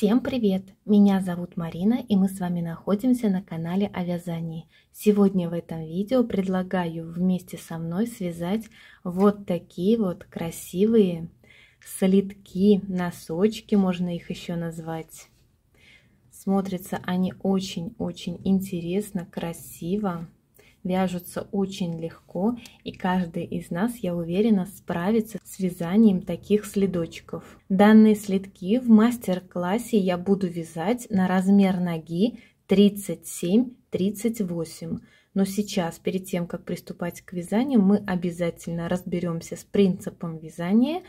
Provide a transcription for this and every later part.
Всем привет! Меня зовут Марина и мы с вами находимся на канале о вязании. Сегодня в этом видео предлагаю вместе со мной связать вот такие вот красивые слитки, носочки можно их еще назвать. Смотрятся они очень-очень интересно, красиво вяжутся очень легко, и каждый из нас, я уверена, справится с вязанием таких следочков. Данные следки в мастер-классе я буду вязать на размер ноги 37-38. Но сейчас, перед тем, как приступать к вязанию, мы обязательно разберемся с принципом вязания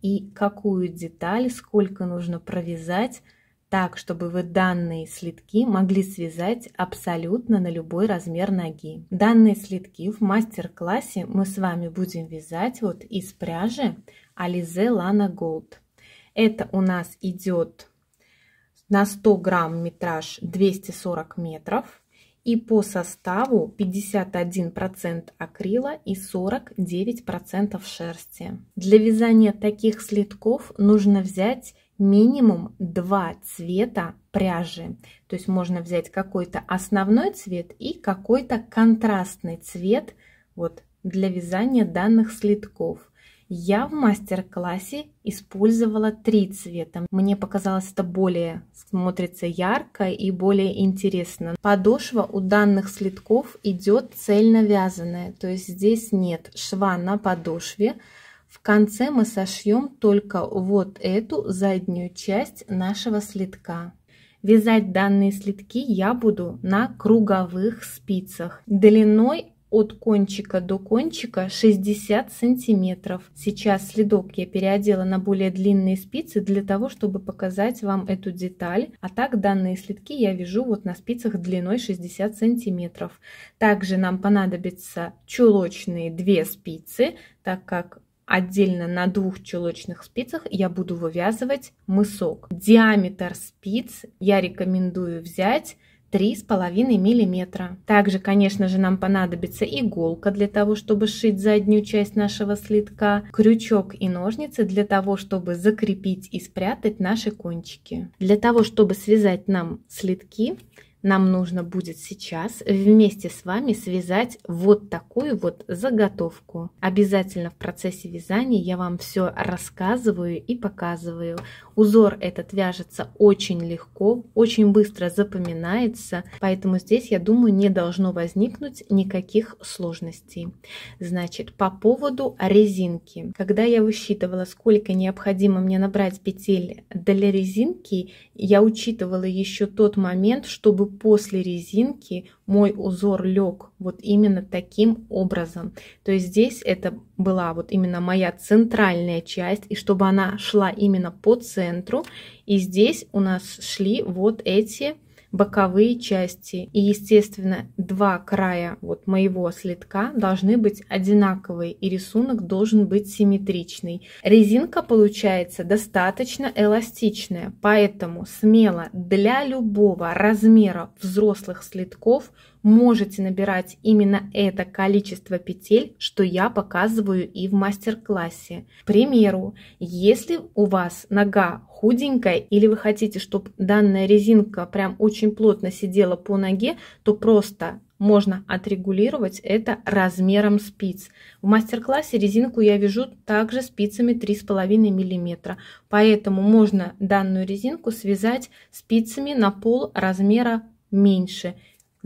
и какую деталь, сколько нужно провязать, так, чтобы вы данные слитки могли связать абсолютно на любой размер ноги. Данные слитки в мастер-классе мы с вами будем вязать вот из пряжи Alize Lana Gold. Это у нас идет на 100 грамм метраж 240 метров и по составу 51% акрила и 49% шерсти. Для вязания таких слитков нужно взять минимум два цвета пряжи. То есть можно взять какой-то основной цвет и какой-то контрастный цвет вот, для вязания данных слитков. Я в мастер-классе использовала три цвета. Мне показалось, это более смотрится ярко и более интересно. Подошва у данных слитков идет цельно вязаная, то есть здесь нет шва на подошве, в конце мы сошьем только вот эту заднюю часть нашего слитка. Вязать данные слитки я буду на круговых спицах длиной от кончика до кончика 60 сантиметров. Сейчас следок я переодела на более длинные спицы для того, чтобы показать вам эту деталь. А так данные следки я вяжу вот на спицах длиной 60 сантиметров. Также нам понадобятся чулочные две спицы, так как Отдельно на двух чулочных спицах я буду вывязывать мысок. Диаметр спиц я рекомендую взять три с половиной миллиметра. Также, конечно же, нам понадобится иголка для того, чтобы сшить заднюю часть нашего слитка, крючок и ножницы для того, чтобы закрепить и спрятать наши кончики. Для того, чтобы связать нам слитки, нам нужно будет сейчас вместе с вами связать вот такую вот заготовку. Обязательно в процессе вязания я вам все рассказываю и показываю. Узор этот вяжется очень легко, очень быстро запоминается, поэтому здесь, я думаю, не должно возникнуть никаких сложностей. Значит, по поводу резинки. Когда я высчитывала, сколько необходимо мне набрать петель для резинки, я учитывала еще тот момент, чтобы после резинки мой узор лег вот именно таким образом. То есть здесь это была вот именно моя центральная часть, и чтобы она шла именно по центру. И здесь у нас шли вот эти боковые части. И, естественно, два края вот моего слитка должны быть одинаковые, и рисунок должен быть симметричный. Резинка получается достаточно эластичная, поэтому смело для любого размера взрослых слитков – можете набирать именно это количество петель, что я показываю и в мастер-классе. К примеру, если у вас нога худенькая или вы хотите, чтобы данная резинка прям очень плотно сидела по ноге, то просто можно отрегулировать это размером спиц. В мастер-классе резинку я вяжу также спицами 3,5 мм, поэтому можно данную резинку связать спицами на пол размера меньше.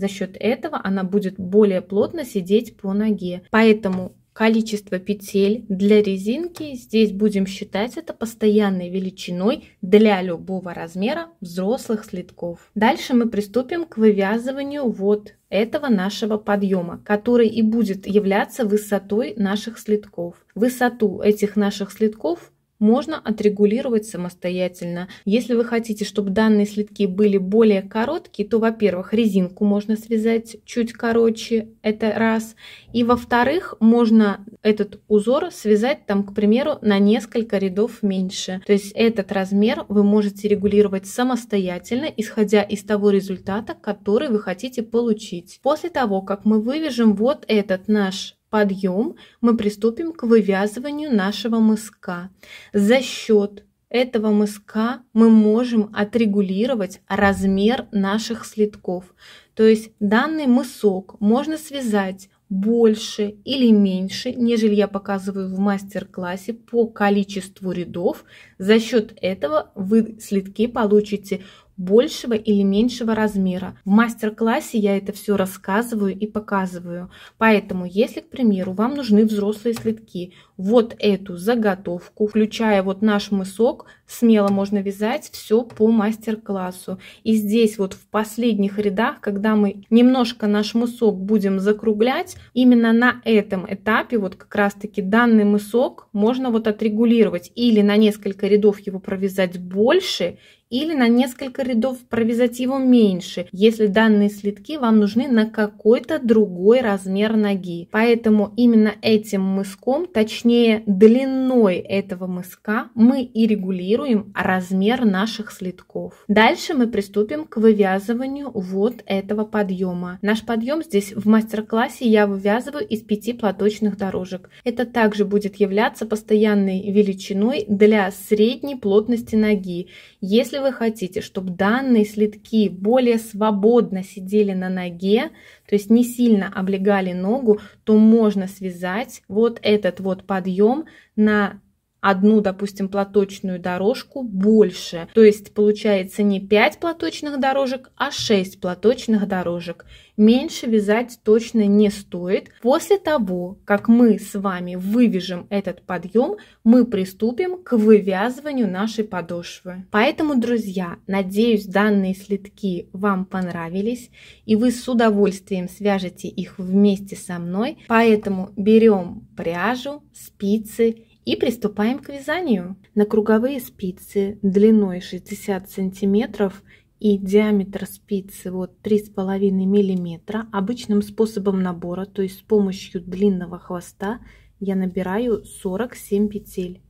За счет этого она будет более плотно сидеть по ноге. Поэтому количество петель для резинки здесь будем считать это постоянной величиной для любого размера взрослых слитков. Дальше мы приступим к вывязыванию вот этого нашего подъема, который и будет являться высотой наших слитков. Высоту этих наших слитков можно отрегулировать самостоятельно. Если вы хотите, чтобы данные слитки были более короткие, то, во-первых, резинку можно связать чуть короче, это раз. И, во-вторых, можно этот узор связать там, к примеру, на несколько рядов меньше. То есть этот размер вы можете регулировать самостоятельно, исходя из того результата, который вы хотите получить. После того, как мы вывяжем вот этот наш подъем мы приступим к вывязыванию нашего мыска. За счет этого мыска мы можем отрегулировать размер наших следков. То есть данный мысок можно связать больше или меньше, нежели я показываю в мастер-классе по количеству рядов. За счет этого вы следки получите большего или меньшего размера. В мастер-классе я это все рассказываю и показываю. Поэтому, если, к примеру, вам нужны взрослые слитки, вот эту заготовку, включая вот наш мысок, смело можно вязать все по мастер-классу. И здесь вот в последних рядах, когда мы немножко наш мысок будем закруглять, именно на этом этапе вот как раз-таки данный мысок можно вот отрегулировать или на несколько рядов его провязать больше, или на несколько рядов провязать его меньше, если данные слитки вам нужны на какой-то другой размер ноги. Поэтому именно этим мыском, точнее точнее длиной этого мыска, мы и регулируем размер наших следков. Дальше мы приступим к вывязыванию вот этого подъема. Наш подъем здесь в мастер-классе я вывязываю из 5 платочных дорожек. Это также будет являться постоянной величиной для средней плотности ноги. Если вы хотите, чтобы данные следки более свободно сидели на ноге, то есть не сильно облегали ногу, то можно связать вот этот вот подъем на одну, допустим, платочную дорожку больше. То есть получается не 5 платочных дорожек, а 6 платочных дорожек. Меньше вязать точно не стоит. После того, как мы с вами вывяжем этот подъем, мы приступим к вывязыванию нашей подошвы. Поэтому, друзья, надеюсь, данные следки вам понравились, и вы с удовольствием свяжете их вместе со мной. Поэтому берем пряжу, спицы и приступаем к вязанию. На круговые спицы длиной 60 сантиметров и диаметр спицы вот 3,5 миллиметра обычным способом набора, то есть с помощью длинного хвоста я набираю 47 петель.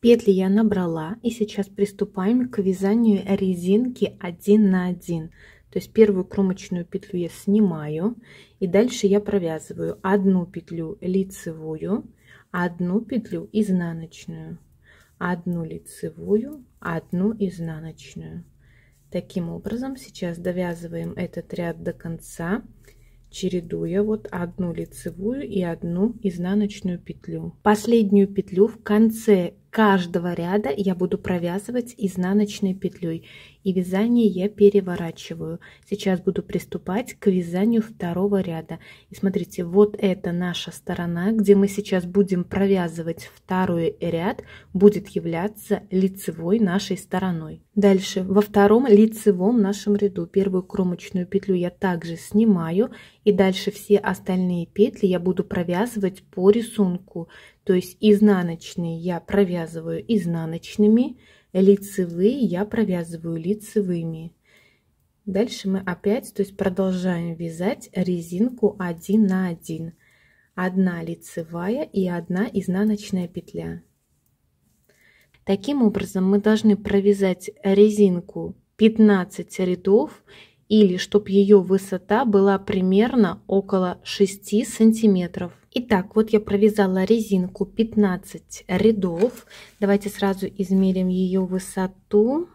Петли я набрала и сейчас приступаем к вязанию резинки 1 на 1. То есть первую кромочную петлю я снимаю и дальше я провязываю одну петлю лицевую, одну петлю изнаночную, одну лицевую, одну изнаночную. Таким образом сейчас довязываем этот ряд до конца, чередуя вот одну лицевую и одну изнаночную петлю. Последнюю петлю в конце каждого ряда я буду провязывать изнаночной петлей и вязание я переворачиваю сейчас буду приступать к вязанию второго ряда и смотрите вот это наша сторона где мы сейчас будем провязывать второй ряд будет являться лицевой нашей стороной дальше во втором лицевом нашем ряду первую кромочную петлю я также снимаю и дальше все остальные петли я буду провязывать по рисунку то есть изнаночные я провязываю изнаночными, лицевые я провязываю лицевыми. Дальше мы опять, то есть продолжаем вязать резинку 1 на 1. Одна лицевая и одна изнаночная петля. Таким образом мы должны провязать резинку 15 рядов или чтобы ее высота была примерно около 6 сантиметров. Итак, вот я провязала резинку 15 рядов. Давайте сразу измерим ее высоту.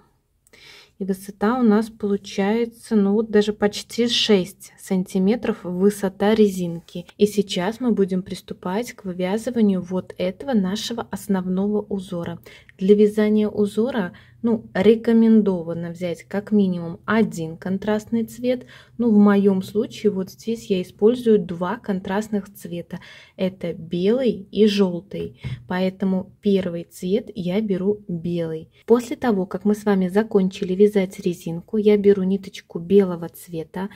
И высота у нас получается, ну вот даже почти 6 сантиметров высота резинки. И сейчас мы будем приступать к вывязыванию вот этого нашего основного узора. Для вязания узора ну, рекомендовано взять как минимум один контрастный цвет. Ну, в моем случае вот здесь я использую два контрастных цвета. Это белый и желтый. Поэтому первый цвет я беру белый. После того, как мы с вами закончили вязать резинку, я беру ниточку белого цвета,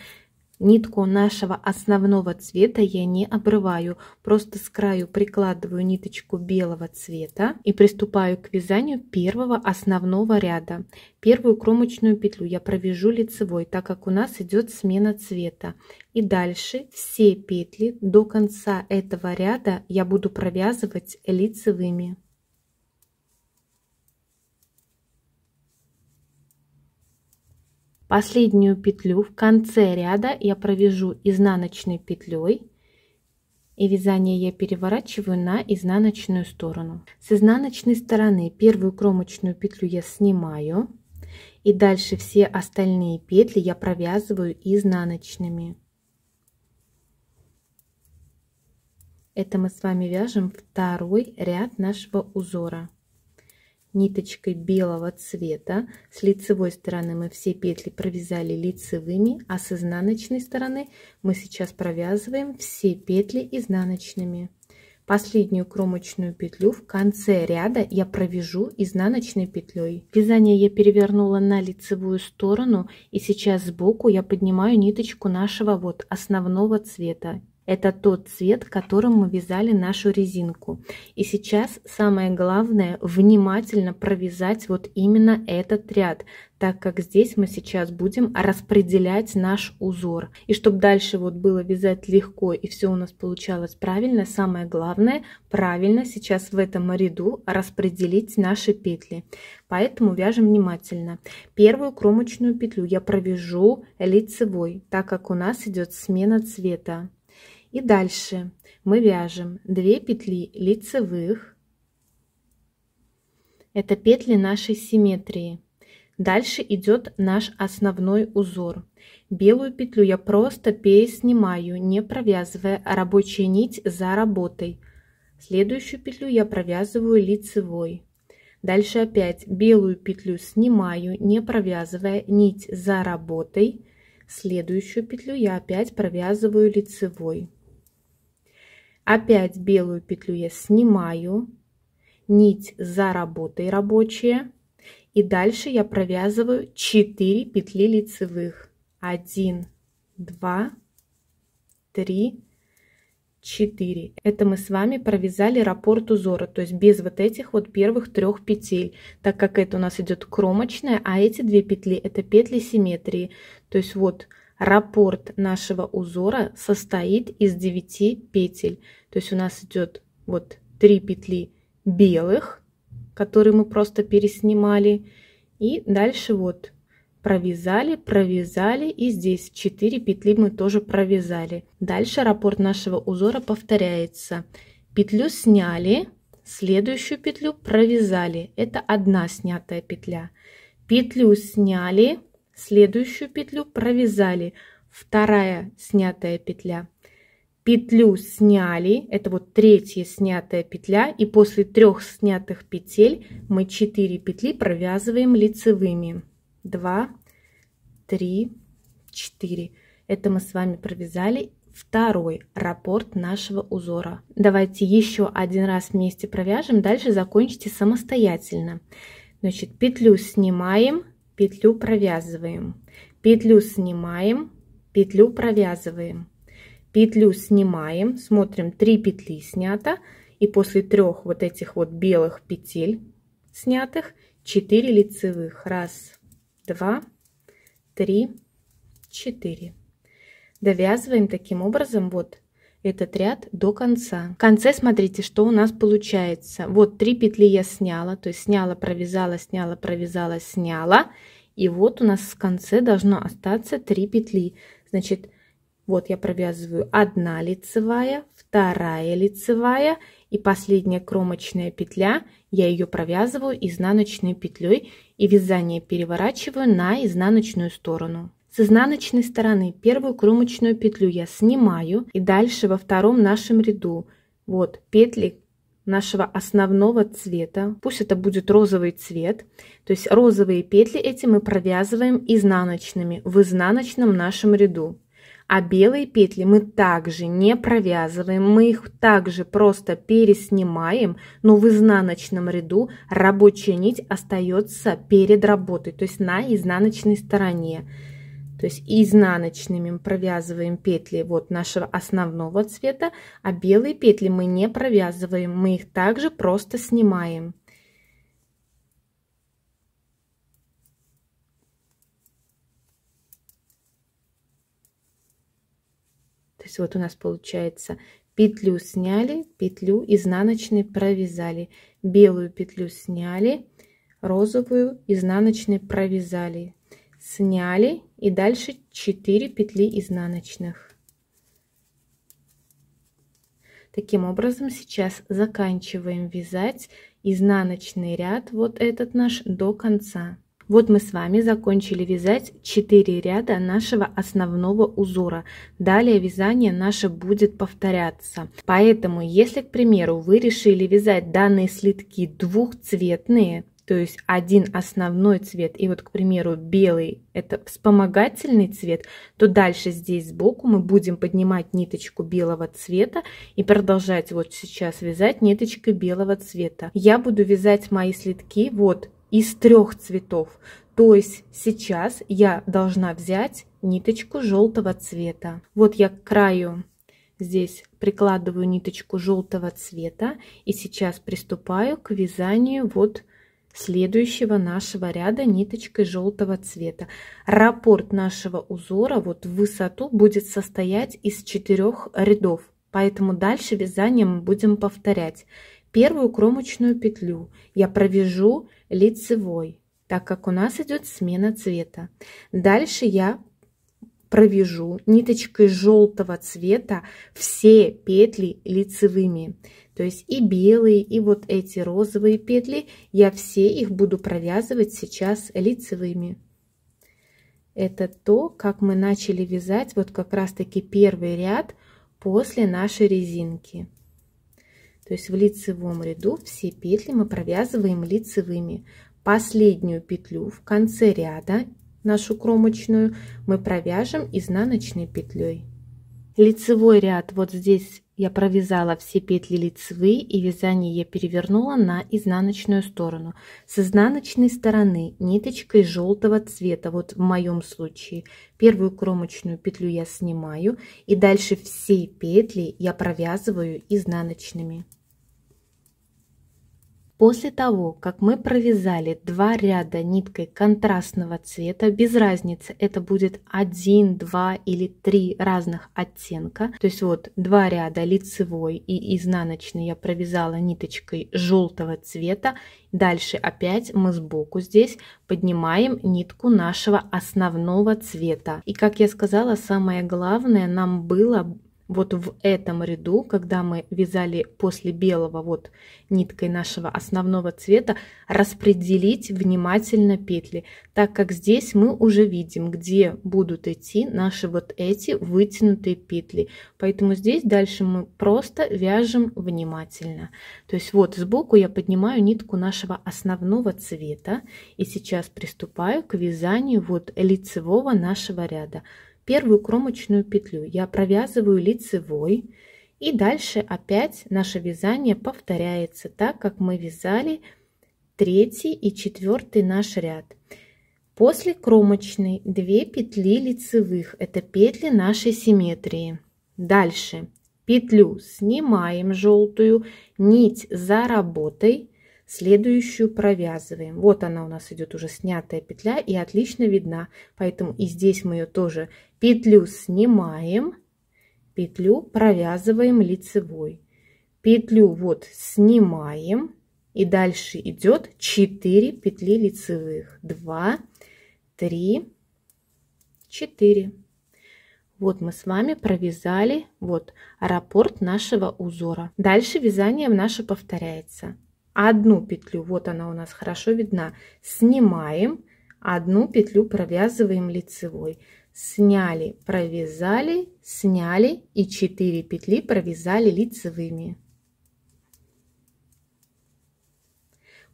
Нитку нашего основного цвета я не обрываю, просто с краю прикладываю ниточку белого цвета и приступаю к вязанию первого основного ряда. Первую кромочную петлю я провяжу лицевой, так как у нас идет смена цвета. И дальше все петли до конца этого ряда я буду провязывать лицевыми. Последнюю петлю в конце ряда я провяжу изнаночной петлей и вязание я переворачиваю на изнаночную сторону. С изнаночной стороны первую кромочную петлю я снимаю и дальше все остальные петли я провязываю изнаночными. Это мы с вами вяжем второй ряд нашего узора ниточкой белого цвета. С лицевой стороны мы все петли провязали лицевыми, а с изнаночной стороны мы сейчас провязываем все петли изнаночными. Последнюю кромочную петлю в конце ряда я провяжу изнаночной петлей. Вязание я перевернула на лицевую сторону и сейчас сбоку я поднимаю ниточку нашего вот основного цвета это тот цвет, которым мы вязали нашу резинку. И сейчас самое главное внимательно провязать вот именно этот ряд, так как здесь мы сейчас будем распределять наш узор. И чтобы дальше вот было вязать легко и все у нас получалось правильно, самое главное правильно сейчас в этом ряду распределить наши петли. Поэтому вяжем внимательно. Первую кромочную петлю я провяжу лицевой, так как у нас идет смена цвета. И дальше мы вяжем 2 петли лицевых. Это петли нашей симметрии. Дальше идет наш основной узор. Белую петлю я просто переснимаю, не провязывая рабочая нить за работой. Следующую петлю я провязываю лицевой. Дальше опять белую петлю снимаю, не провязывая нить за работой. Следующую петлю я опять провязываю лицевой. Опять белую петлю я снимаю, нить за работой рабочая. И дальше я провязываю 4 петли лицевых. 1, 2, 3, 4. Это мы с вами провязали раппорт узора, то есть без вот этих вот первых трех петель, так как это у нас идет кромочная, а эти две петли это петли симметрии. То есть вот Раппорт нашего узора состоит из 9 петель. То есть у нас идет вот 3 петли белых, которые мы просто переснимали. И дальше вот провязали, провязали и здесь 4 петли мы тоже провязали. Дальше раппорт нашего узора повторяется. Петлю сняли, следующую петлю провязали. Это одна снятая петля. Петлю сняли, Следующую петлю провязали. Вторая снятая петля. Петлю сняли, это вот третья снятая петля, и после трех снятых петель мы 4 петли провязываем лицевыми. 2, 3, 4. Это мы с вами провязали второй раппорт нашего узора. Давайте еще один раз вместе провяжем, дальше закончите самостоятельно. Значит, петлю снимаем, петлю провязываем, петлю снимаем, петлю провязываем, петлю снимаем, смотрим, 3 петли снято, и после трех вот этих вот белых петель снятых 4 лицевых. Раз, два, три, четыре. Довязываем таким образом вот этот ряд до конца. В конце смотрите, что у нас получается. Вот три петли я сняла, то есть сняла, провязала, сняла, провязала, сняла. И вот у нас в конце должно остаться три петли. Значит, вот я провязываю одна лицевая, вторая лицевая и последняя кромочная петля. Я ее провязываю изнаночной петлей и вязание переворачиваю на изнаночную сторону. С изнаночной стороны первую кромочную петлю я снимаю и дальше во втором нашем ряду вот петли нашего основного цвета, пусть это будет розовый цвет, то есть розовые петли эти мы провязываем изнаночными в изнаночном нашем ряду. А белые петли мы также не провязываем, мы их также просто переснимаем, но в изнаночном ряду рабочая нить остается перед работой, то есть на изнаночной стороне. То есть изнаночными провязываем петли вот нашего основного цвета, а белые петли мы не провязываем, мы их также просто снимаем. То есть вот у нас получается петлю сняли, петлю изнаночной провязали, белую петлю сняли, розовую изнаночной провязали, сняли и дальше 4 петли изнаночных таким образом сейчас заканчиваем вязать изнаночный ряд вот этот наш до конца вот мы с вами закончили вязать 4 ряда нашего основного узора. Далее вязание наше будет повторяться. Поэтому, если, к примеру, вы решили вязать данные слитки двухцветные, то есть один основной цвет, и вот, к примеру, белый – это вспомогательный цвет, то дальше здесь сбоку мы будем поднимать ниточку белого цвета и продолжать вот сейчас вязать ниточкой белого цвета. Я буду вязать мои слитки вот из трех цветов, то есть сейчас я должна взять ниточку желтого цвета. Вот я к краю здесь прикладываю ниточку желтого цвета и сейчас приступаю к вязанию вот следующего нашего ряда ниточкой желтого цвета. Раппорт нашего узора вот в высоту будет состоять из четырех рядов, поэтому дальше вязание мы будем повторять. Первую кромочную петлю я провяжу лицевой, так как у нас идет смена цвета. Дальше я провяжу ниточкой желтого цвета все петли лицевыми. То есть и белые, и вот эти розовые петли, я все их буду провязывать сейчас лицевыми. Это то, как мы начали вязать вот как раз таки первый ряд после нашей резинки. То есть в лицевом ряду все петли мы провязываем лицевыми. Последнюю петлю в конце ряда нашу кромочную, мы провяжем изнаночной петлей. Лицевой ряд вот здесь я провязала все петли лицевые и вязание я перевернула на изнаночную сторону. С изнаночной стороны ниточкой желтого цвета, вот в моем случае, первую кромочную петлю я снимаю и дальше все петли я провязываю изнаночными. После того, как мы провязали два ряда ниткой контрастного цвета, без разницы, это будет один, два или три разных оттенка. То есть вот два ряда лицевой и изнаночной я провязала ниточкой желтого цвета. Дальше опять мы сбоку здесь поднимаем нитку нашего основного цвета. И как я сказала, самое главное нам было вот в этом ряду, когда мы вязали после белого вот ниткой нашего основного цвета, распределить внимательно петли, так как здесь мы уже видим, где будут идти наши вот эти вытянутые петли. Поэтому здесь дальше мы просто вяжем внимательно. То есть вот сбоку я поднимаю нитку нашего основного цвета и сейчас приступаю к вязанию вот лицевого нашего ряда. Первую кромочную петлю я провязываю лицевой. И дальше опять наше вязание повторяется так, как мы вязали третий и четвертый наш ряд. После кромочной 2 петли лицевых, это петли нашей симметрии. Дальше петлю снимаем желтую, нить за работой следующую провязываем. Вот она у нас идет уже снятая петля и отлично видна. Поэтому и здесь мы ее тоже петлю снимаем, петлю провязываем лицевой. Петлю вот снимаем и дальше идет 4 петли лицевых. 2, 3, 4. Вот мы с вами провязали вот раппорт нашего узора. Дальше вязание наше повторяется одну петлю, вот она у нас хорошо видна, снимаем, одну петлю провязываем лицевой. Сняли, провязали, сняли и 4 петли провязали лицевыми.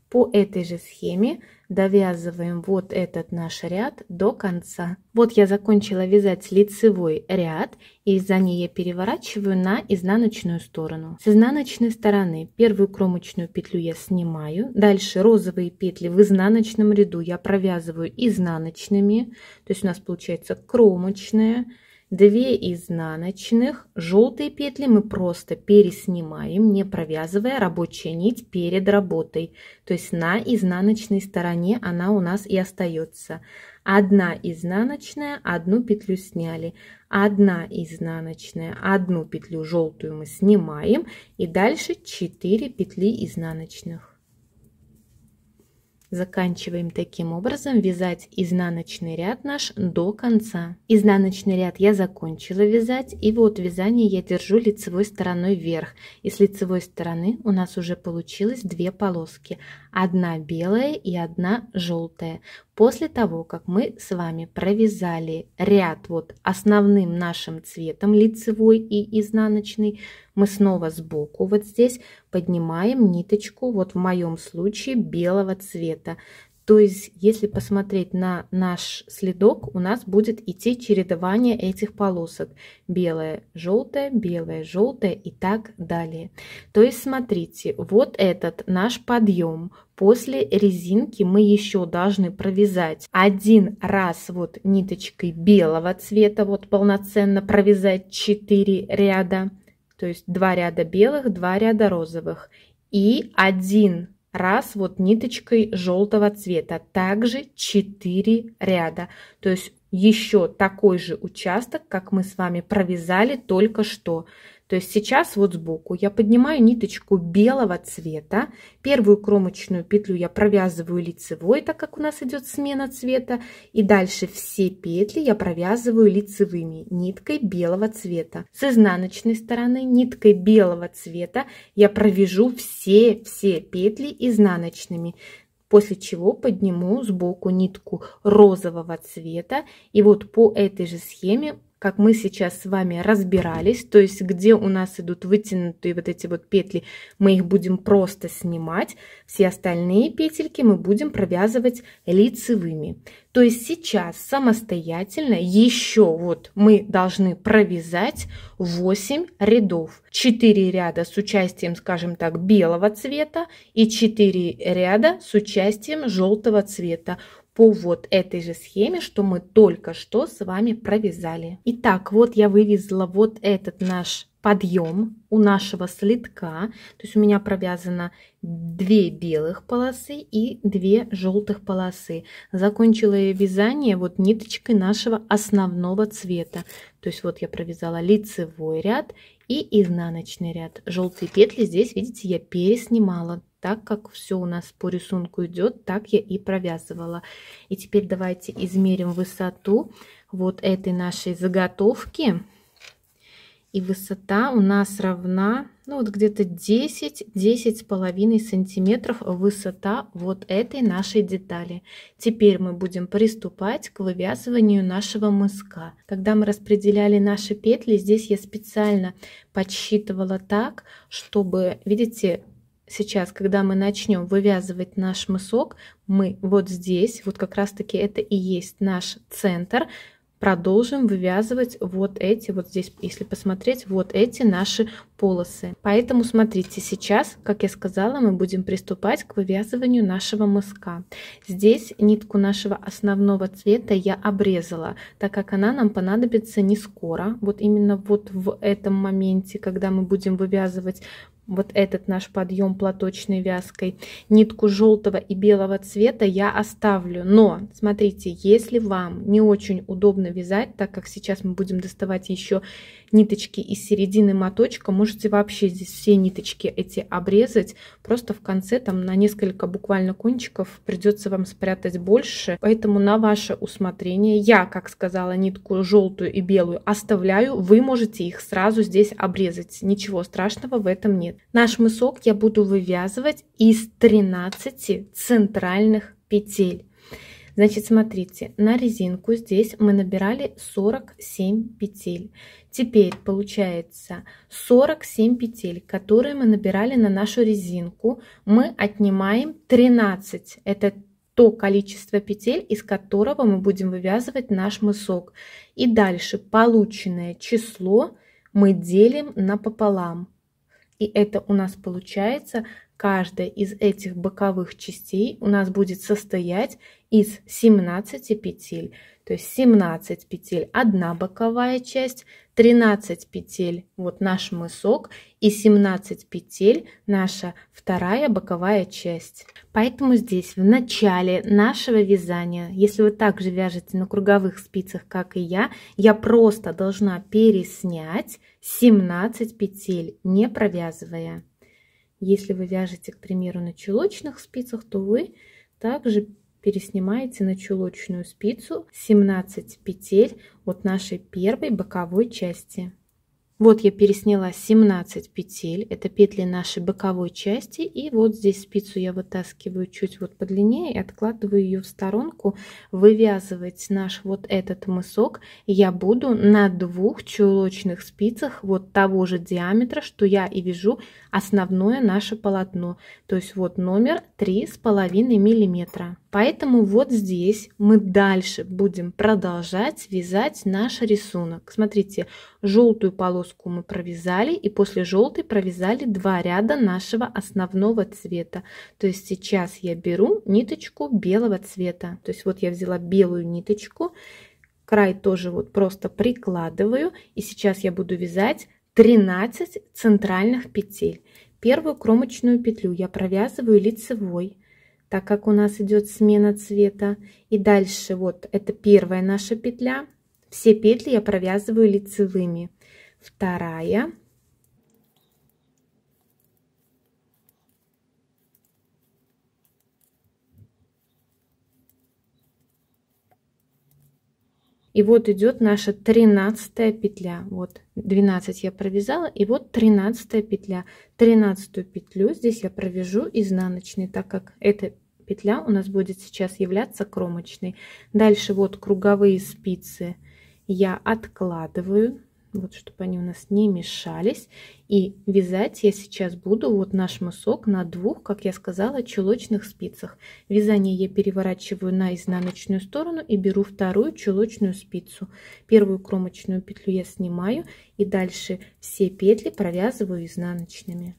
По этой же схеме довязываем вот этот наш ряд до конца. Вот я закончила вязать лицевой ряд и из-за вязание я переворачиваю на изнаночную сторону. С изнаночной стороны первую кромочную петлю я снимаю, дальше розовые петли в изнаночном ряду я провязываю изнаночными, то есть у нас получается кромочная, 2 изнаночных, желтые петли мы просто переснимаем, не провязывая рабочая нить перед работой. То есть на изнаночной стороне она у нас и остается. Одна изнаночная, одну петлю сняли. Одна изнаночная, одну петлю желтую мы снимаем и дальше 4 петли изнаночных. Заканчиваем таким образом вязать изнаночный ряд наш до конца. Изнаночный ряд я закончила вязать, и вот вязание я держу лицевой стороной вверх. И с лицевой стороны у нас уже получилось две полоски, одна белая и одна желтая. После того, как мы с вами провязали ряд вот основным нашим цветом, лицевой и изнаночный, мы снова сбоку вот здесь поднимаем ниточку, вот в моем случае белого цвета. То есть, если посмотреть на наш следок, у нас будет идти чередование этих полосок. Белое, желтое, белое, желтое и так далее. То есть, смотрите, вот этот наш подъем. После резинки мы еще должны провязать один раз вот ниточкой белого цвета, вот полноценно провязать 4 ряда то есть два ряда белых, два ряда розовых и один раз вот ниточкой желтого цвета, также 4 ряда, то есть еще такой же участок, как мы с вами провязали только что. То есть сейчас вот сбоку я поднимаю ниточку белого цвета. Первую кромочную петлю я провязываю лицевой, так как у нас идет смена цвета. И дальше все петли я провязываю лицевыми ниткой белого цвета. С изнаночной стороны ниткой белого цвета я провяжу все-все петли изнаночными после чего подниму сбоку нитку розового цвета и вот по этой же схеме как мы сейчас с вами разбирались, то есть где у нас идут вытянутые вот эти вот петли, мы их будем просто снимать, все остальные петельки мы будем провязывать лицевыми. То есть сейчас самостоятельно еще вот мы должны провязать 8 рядов. 4 ряда с участием, скажем так, белого цвета и 4 ряда с участием желтого цвета по вот этой же схеме, что мы только что с вами провязали. Итак, вот я вывезла вот этот наш подъем у нашего слитка. То есть у меня провязано 2 белых полосы и 2 желтых полосы. Закончила я вязание вот ниточкой нашего основного цвета. То есть вот я провязала лицевой ряд и изнаночный ряд. Желтые петли здесь, видите, я переснимала так как все у нас по рисунку идет, так я и провязывала. И теперь давайте измерим высоту вот этой нашей заготовки. И высота у нас равна, ну вот где-то 10 10 с половиной сантиметров высота вот этой нашей детали. Теперь мы будем приступать к вывязыванию нашего мыска. Когда мы распределяли наши петли, здесь я специально подсчитывала так, чтобы, видите, сейчас, когда мы начнем вывязывать наш мысок, мы вот здесь, вот как раз-таки это и есть наш центр, продолжим вывязывать вот эти, вот здесь, если посмотреть, вот эти наши полосы. Поэтому смотрите, сейчас, как я сказала, мы будем приступать к вывязыванию нашего мыска. Здесь нитку нашего основного цвета я обрезала, так как она нам понадобится не скоро. Вот именно вот в этом моменте, когда мы будем вывязывать вот этот наш подъем платочной вязкой, нитку желтого и белого цвета я оставлю. Но, смотрите, если вам не очень удобно вязать, так как сейчас мы будем доставать еще ниточки из середины моточка. Можете вообще здесь все ниточки эти обрезать. Просто в конце там на несколько буквально кончиков придется вам спрятать больше. Поэтому на ваше усмотрение я, как сказала, нитку желтую и белую оставляю. Вы можете их сразу здесь обрезать. Ничего страшного в этом нет. Наш мысок я буду вывязывать из 13 центральных петель. Значит, смотрите, на резинку здесь мы набирали 47 петель. Теперь получается 47 петель, которые мы набирали на нашу резинку, мы отнимаем 13. Это то количество петель, из которого мы будем вывязывать наш мысок. И дальше полученное число мы делим на пополам. И это у нас получается Каждая из этих боковых частей у нас будет состоять из 17 петель. То есть 17 петель одна боковая часть, 13 петель вот наш мысок и 17 петель наша вторая боковая часть. Поэтому здесь в начале нашего вязания, если вы также вяжете на круговых спицах, как и я, я просто должна переснять 17 петель, не провязывая. Если вы вяжете, к примеру, на чулочных спицах, то вы также переснимаете на чулочную спицу 17 петель от нашей первой боковой части. Вот я пересняла 17 петель, это петли нашей боковой части, и вот здесь спицу я вытаскиваю чуть вот подлиннее и откладываю ее в сторонку, вывязывать наш вот этот мысок я буду на двух чулочных спицах вот того же диаметра, что я и вяжу основное наше полотно, то есть вот номер 3,5 миллиметра. Поэтому вот здесь мы дальше будем продолжать вязать наш рисунок. Смотрите, желтую полоску мы провязали и после желтой провязали два ряда нашего основного цвета. То есть сейчас я беру ниточку белого цвета. То есть вот я взяла белую ниточку, край тоже вот просто прикладываю и сейчас я буду вязать 13 центральных петель. Первую кромочную петлю я провязываю лицевой так как у нас идет смена цвета. И дальше вот это первая наша петля. Все петли я провязываю лицевыми. Вторая, И вот идет наша 13 петля. Вот 12 я провязала, и вот 13 петля. 13 петлю здесь я провяжу изнаночной, так как эта петля у нас будет сейчас являться кромочной. Дальше вот круговые спицы я откладываю вот чтобы они у нас не мешались. И вязать я сейчас буду вот наш мысок на двух, как я сказала, чулочных спицах. Вязание я переворачиваю на изнаночную сторону и беру вторую чулочную спицу. Первую кромочную петлю я снимаю и дальше все петли провязываю изнаночными.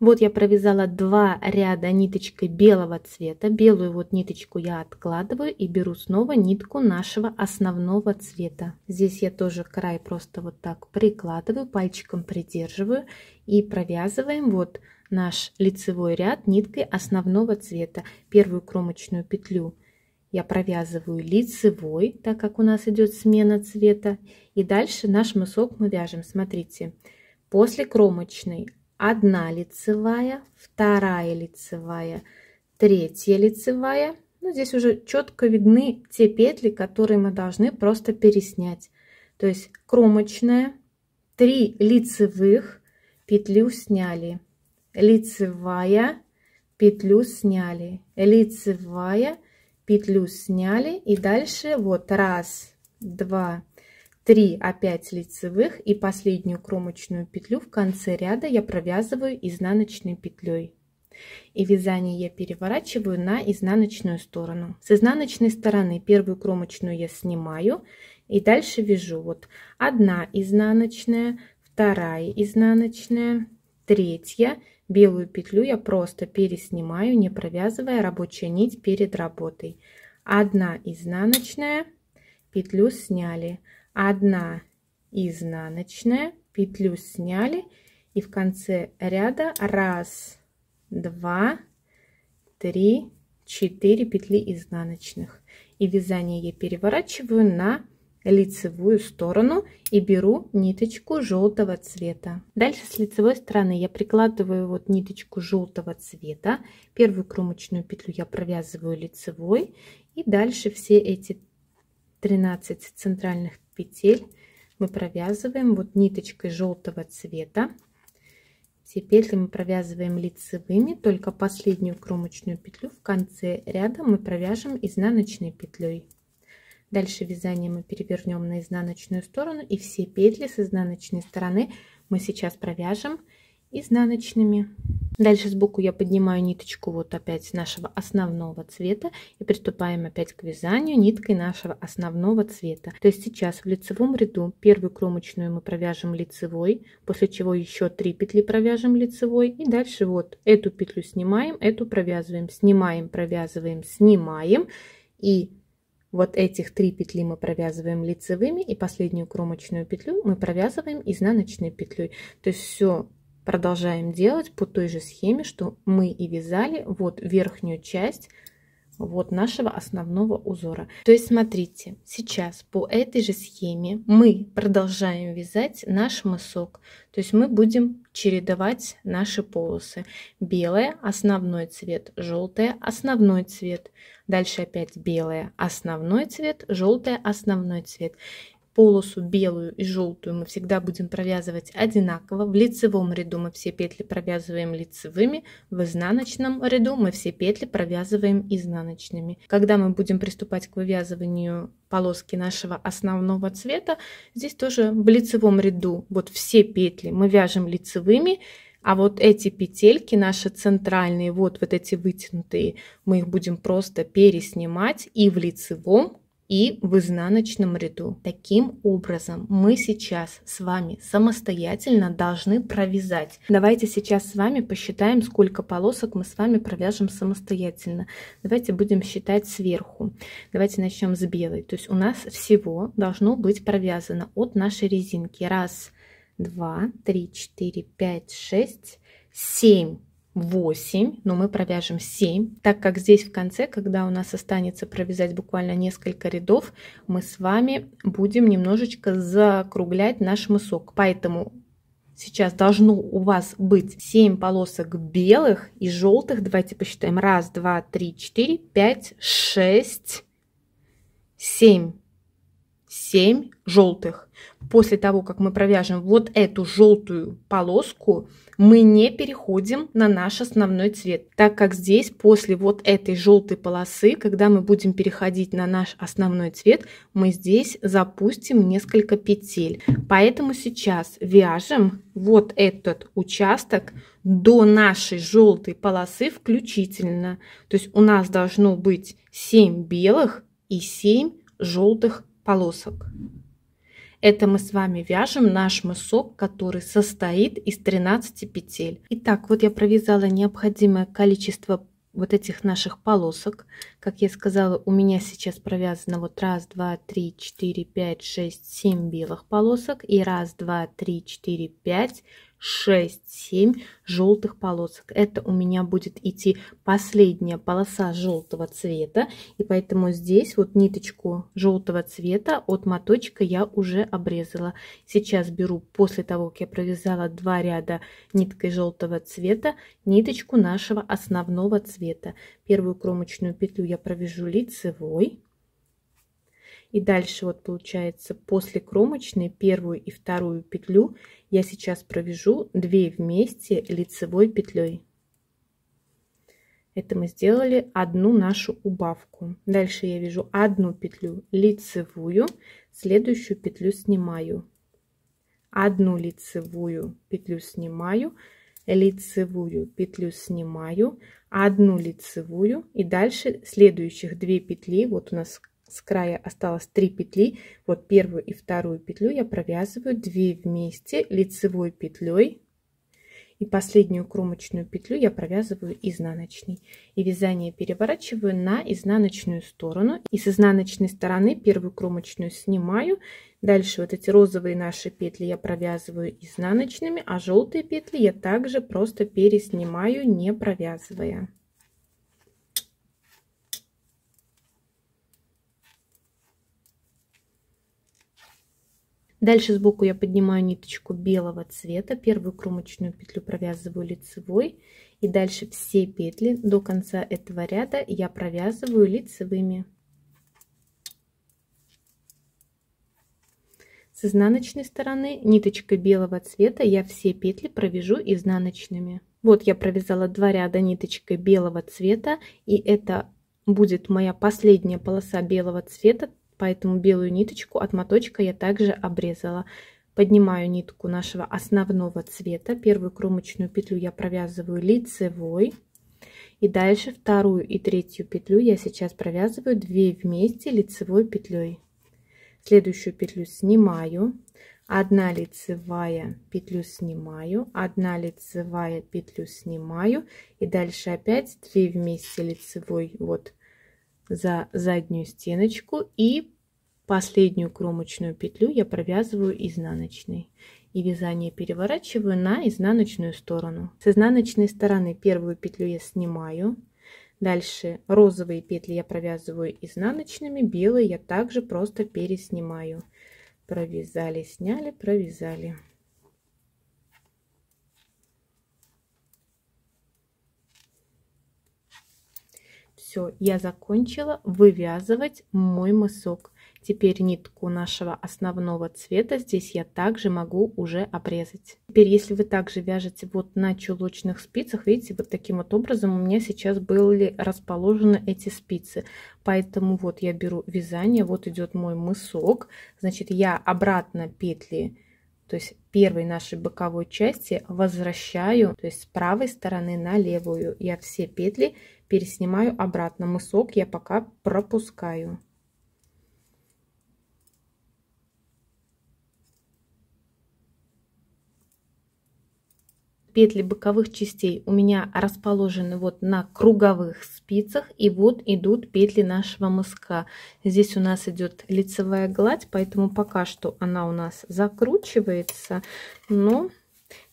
Вот я провязала два ряда ниточкой белого цвета. Белую вот ниточку я откладываю и беру снова нитку нашего основного цвета. Здесь я тоже край просто вот так прикладываю, пальчиком придерживаю и провязываем вот наш лицевой ряд ниткой основного цвета. Первую кромочную петлю я провязываю лицевой, так как у нас идет смена цвета. И дальше наш мысок мы вяжем. Смотрите, после кромочной 1 лицевая, 2 лицевая, 3 лицевая. Ну, здесь уже четко видны те петли, которые мы должны просто переснять. То есть кромочная, 3 лицевых, петлю сняли, лицевая, петлю сняли, лицевая, петлю сняли. И дальше вот раз, два, 3 опять лицевых и последнюю кромочную петлю в конце ряда я провязываю изнаночной петлей и вязание я переворачиваю на изнаночную сторону с изнаночной стороны первую кромочную я снимаю и дальше вяжу вот одна изнаночная вторая изнаночная третья белую петлю я просто переснимаю не провязывая рабочая нить перед работой одна изнаночная петлю сняли 1 изнаночная, петлю сняли и в конце ряда 1, 2, 3, 4 петли изнаночных. И вязание я переворачиваю на лицевую сторону и беру ниточку желтого цвета. Дальше с лицевой стороны я прикладываю вот ниточку желтого цвета. Первую кромочную петлю я провязываю лицевой. И дальше все эти 13 центральных петель мы провязываем вот ниточкой желтого цвета. Все петли мы провязываем лицевыми, только последнюю кромочную петлю в конце ряда мы провяжем изнаночной петлей. Дальше вязание мы перевернем на изнаночную сторону и все петли с изнаночной стороны мы сейчас провяжем изнаночными. Дальше сбоку я поднимаю ниточку вот опять нашего основного цвета и приступаем опять к вязанию ниткой нашего основного цвета. То есть сейчас в лицевом ряду первую кромочную мы провяжем лицевой, после чего еще 3 петли провяжем лицевой и дальше вот эту петлю снимаем, эту провязываем, снимаем, провязываем, снимаем и вот этих три петли мы провязываем лицевыми и последнюю кромочную петлю мы провязываем изнаночной петлей. То есть все Продолжаем делать по той же схеме, что мы и вязали вот верхнюю часть вот нашего основного узора. То есть смотрите, сейчас по этой же схеме мы продолжаем вязать наш мысок. То есть мы будем чередовать наши полосы. Белое основной цвет, желтое основной цвет. Дальше опять белое основной цвет, желтое основной цвет полосу белую и желтую мы всегда будем провязывать одинаково. В лицевом ряду мы все петли провязываем лицевыми, в изнаночном ряду мы все петли провязываем изнаночными. Когда мы будем приступать к вывязыванию полоски нашего основного цвета, здесь тоже в лицевом ряду вот все петли мы вяжем лицевыми, а вот эти петельки наши центральные, вот, вот эти вытянутые, мы их будем просто переснимать и в лицевом и в изнаночном ряду. Таким образом, мы сейчас с вами самостоятельно должны провязать. Давайте сейчас с вами посчитаем, сколько полосок мы с вами провяжем самостоятельно. Давайте будем считать сверху. Давайте начнем с белой. То есть у нас всего должно быть провязано от нашей резинки. Раз, два, три, четыре, пять, шесть, семь 8, но мы провяжем 7, так как здесь в конце, когда у нас останется провязать буквально несколько рядов, мы с вами будем немножечко закруглять наш мысок. Поэтому сейчас должно у вас быть 7 полосок белых и желтых. Давайте посчитаем. 1, 2, 3, 4, 5, 6, 7. 7 желтых. После того, как мы провяжем вот эту желтую полоску, мы не переходим на наш основной цвет, так как здесь после вот этой желтой полосы, когда мы будем переходить на наш основной цвет, мы здесь запустим несколько петель. Поэтому сейчас вяжем вот этот участок до нашей желтой полосы включительно. То есть у нас должно быть 7 белых и 7 желтых полосок. Это мы с вами вяжем наш мысок, который состоит из 13 петель. Итак, вот я провязала необходимое количество вот этих наших полосок. Как я сказала, у меня сейчас провязано вот раз, два, три, четыре, пять, шесть, семь белых полосок и раз, два, три, четыре, пять. 6, 7 желтых полосок. Это у меня будет идти последняя полоса желтого цвета. И поэтому здесь вот ниточку желтого цвета от моточка я уже обрезала. Сейчас беру, после того, как я провязала два ряда ниткой желтого цвета, ниточку нашего основного цвета. Первую кромочную петлю я провяжу лицевой. И дальше вот получается после кромочной первую и вторую петлю я сейчас провяжу 2 вместе лицевой петлей. Это мы сделали одну нашу убавку. Дальше я вяжу одну петлю лицевую, следующую петлю снимаю. Одну лицевую петлю снимаю, лицевую петлю снимаю, одну лицевую и дальше следующих две петли, вот у нас с края осталось 3 петли. Вот первую и вторую петлю я провязываю 2 вместе лицевой петлей. И последнюю кромочную петлю я провязываю изнаночной. И вязание переворачиваю на изнаночную сторону. И с изнаночной стороны первую кромочную снимаю. Дальше вот эти розовые наши петли я провязываю изнаночными, а желтые петли я также просто переснимаю, не провязывая. Дальше сбоку я поднимаю ниточку белого цвета, первую кромочную петлю провязываю лицевой и дальше все петли до конца этого ряда я провязываю лицевыми. С изнаночной стороны ниточкой белого цвета я все петли провяжу изнаночными. Вот я провязала два ряда ниточкой белого цвета и это будет моя последняя полоса белого цвета поэтому белую ниточку от моточка я также обрезала. Поднимаю нитку нашего основного цвета. Первую кромочную петлю я провязываю лицевой. И дальше вторую и третью петлю я сейчас провязываю 2 вместе лицевой петлей. Следующую петлю снимаю, 1 лицевая петлю снимаю, 1 лицевая петлю снимаю и дальше опять 2 вместе лицевой вот за заднюю стеночку и последнюю кромочную петлю я провязываю изнаночной и вязание переворачиваю на изнаночную сторону. С изнаночной стороны первую петлю я снимаю, дальше розовые петли я провязываю изнаночными, белые я также просто переснимаю. Провязали, сняли, провязали. все, я закончила вывязывать мой мысок. Теперь нитку нашего основного цвета здесь я также могу уже обрезать. Теперь, если вы также вяжете вот на чулочных спицах, видите, вот таким вот образом у меня сейчас были расположены эти спицы. Поэтому вот я беру вязание, вот идет мой мысок, значит, я обратно петли то есть первой нашей боковой части возвращаю, то есть с правой стороны на левую. Я все петли переснимаю обратно. Мысок я пока пропускаю. Петли боковых частей у меня расположены вот на круговых спицах. И вот идут петли нашего мыска. Здесь у нас идет лицевая гладь, поэтому пока что она у нас закручивается. Но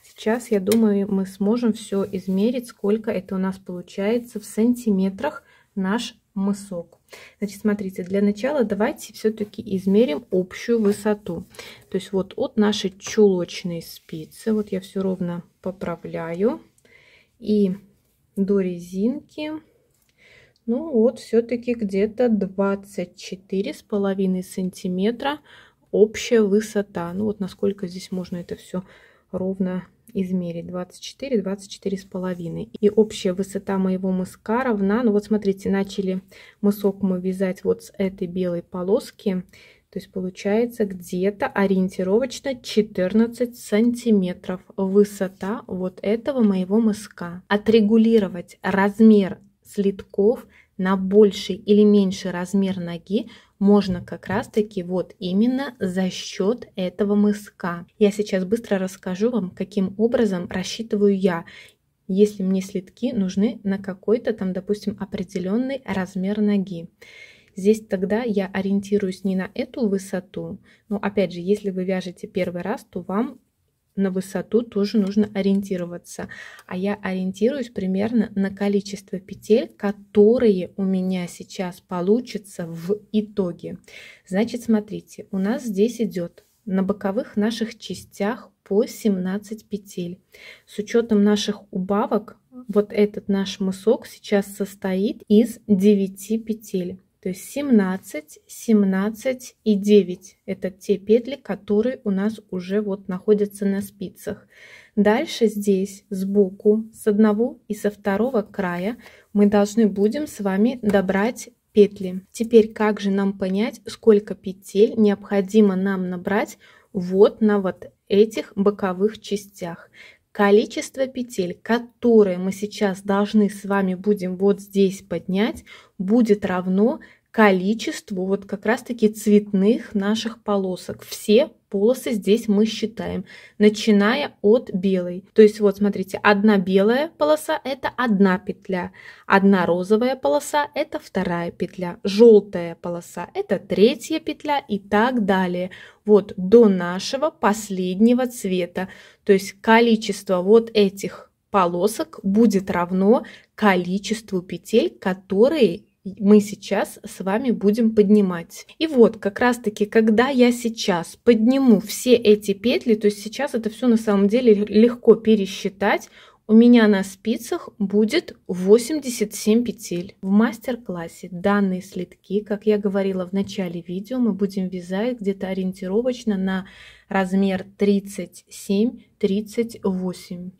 сейчас, я думаю, мы сможем все измерить, сколько это у нас получается в сантиметрах наш мысок. Значит, смотрите, для начала давайте все-таки измерим общую высоту. То есть вот от нашей чулочной спицы, вот я все ровно поправляю. И до резинки, ну вот все-таки где-то 24 с половиной сантиметра общая высота. Ну вот насколько здесь можно это все ровно измерить 24 24 с половиной и общая высота моего мыска равна ну вот смотрите начали мысок мы вязать вот с этой белой полоски то есть получается где-то ориентировочно 14 сантиметров высота вот этого моего мыска. Отрегулировать размер слитков на больший или меньший размер ноги можно как раз таки вот именно за счет этого мыска. Я сейчас быстро расскажу вам, каким образом рассчитываю я, если мне слитки нужны на какой-то там, допустим, определенный размер ноги. Здесь тогда я ориентируюсь не на эту высоту, но опять же, если вы вяжете первый раз, то вам на высоту тоже нужно ориентироваться. А я ориентируюсь примерно на количество петель, которые у меня сейчас получится в итоге. Значит, смотрите, у нас здесь идет на боковых наших частях по 17 петель. С учетом наших убавок, вот этот наш мысок сейчас состоит из 9 петель. То есть 17, 17 и 9 это те петли, которые у нас уже вот находятся на спицах. Дальше здесь сбоку с одного и со второго края мы должны будем с вами добрать петли. Теперь как же нам понять, сколько петель необходимо нам набрать вот на вот этих боковых частях. Количество петель, которые мы сейчас должны с вами будем вот здесь поднять, будет равно количеству вот как раз-таки цветных наших полосок. Все полосы здесь мы считаем, начиная от белой. То есть вот смотрите, одна белая полоса это одна петля, одна розовая полоса это вторая петля, желтая полоса это третья петля и так далее. Вот до нашего последнего цвета. То есть количество вот этих полосок будет равно количеству петель, которые мы сейчас с вами будем поднимать. И вот как раз таки, когда я сейчас подниму все эти петли, то есть сейчас это все на самом деле легко пересчитать, у меня на спицах будет 87 петель. В мастер-классе данные слитки, как я говорила в начале видео, мы будем вязать где-то ориентировочно на размер 37-38.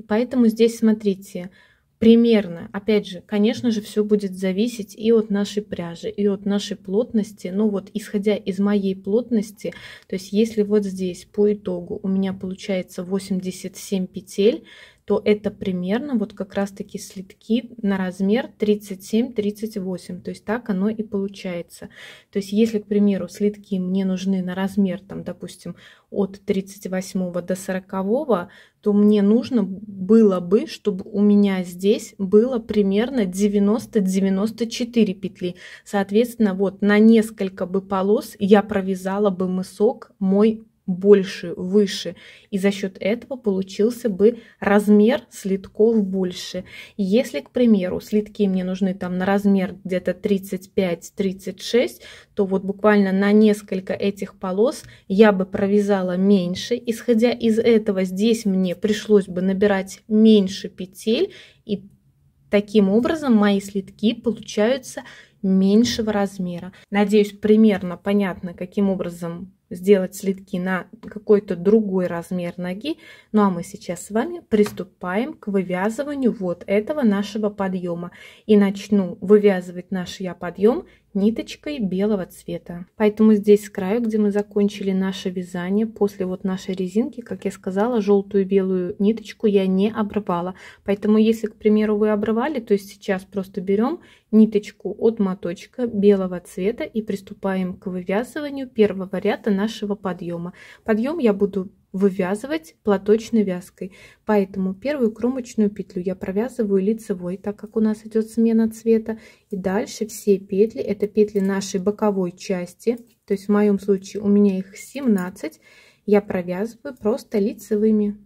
Поэтому здесь смотрите, Примерно. Опять же, конечно же, все будет зависеть и от нашей пряжи, и от нашей плотности. Но ну вот, исходя из моей плотности, то есть если вот здесь по итогу у меня получается 87 петель, то это примерно вот как раз-таки слитки на размер 37-38. То есть так оно и получается. То есть если, к примеру, слитки мне нужны на размер, там, допустим, от 38 до 40, то мне нужно было бы, чтобы у меня здесь было примерно 90-94 петли. Соответственно, вот на несколько бы полос я провязала бы мысок мой больше, выше. И за счет этого получился бы размер слитков больше. Если, к примеру, слитки мне нужны там на размер где-то 35-36, то вот буквально на несколько этих полос я бы провязала меньше. Исходя из этого, здесь мне пришлось бы набирать меньше петель. И таким образом мои слитки получаются меньшего размера. Надеюсь, примерно понятно, каким образом сделать слитки на какой-то другой размер ноги. Ну а мы сейчас с вами приступаем к вывязыванию вот этого нашего подъема. И начну вывязывать наш я подъем ниточкой белого цвета. Поэтому здесь с краю, где мы закончили наше вязание, после вот нашей резинки, как я сказала, желтую белую ниточку я не обрывала. Поэтому если, к примеру, вы обрывали, то есть сейчас просто берем ниточку от моточка белого цвета и приступаем к вывязыванию первого ряда нашего подъема. Подъем я буду вывязывать платочной вязкой. Поэтому первую кромочную петлю я провязываю лицевой, так как у нас идет смена цвета. И дальше все петли, это петли нашей боковой части, то есть в моем случае у меня их 17, я провязываю просто лицевыми.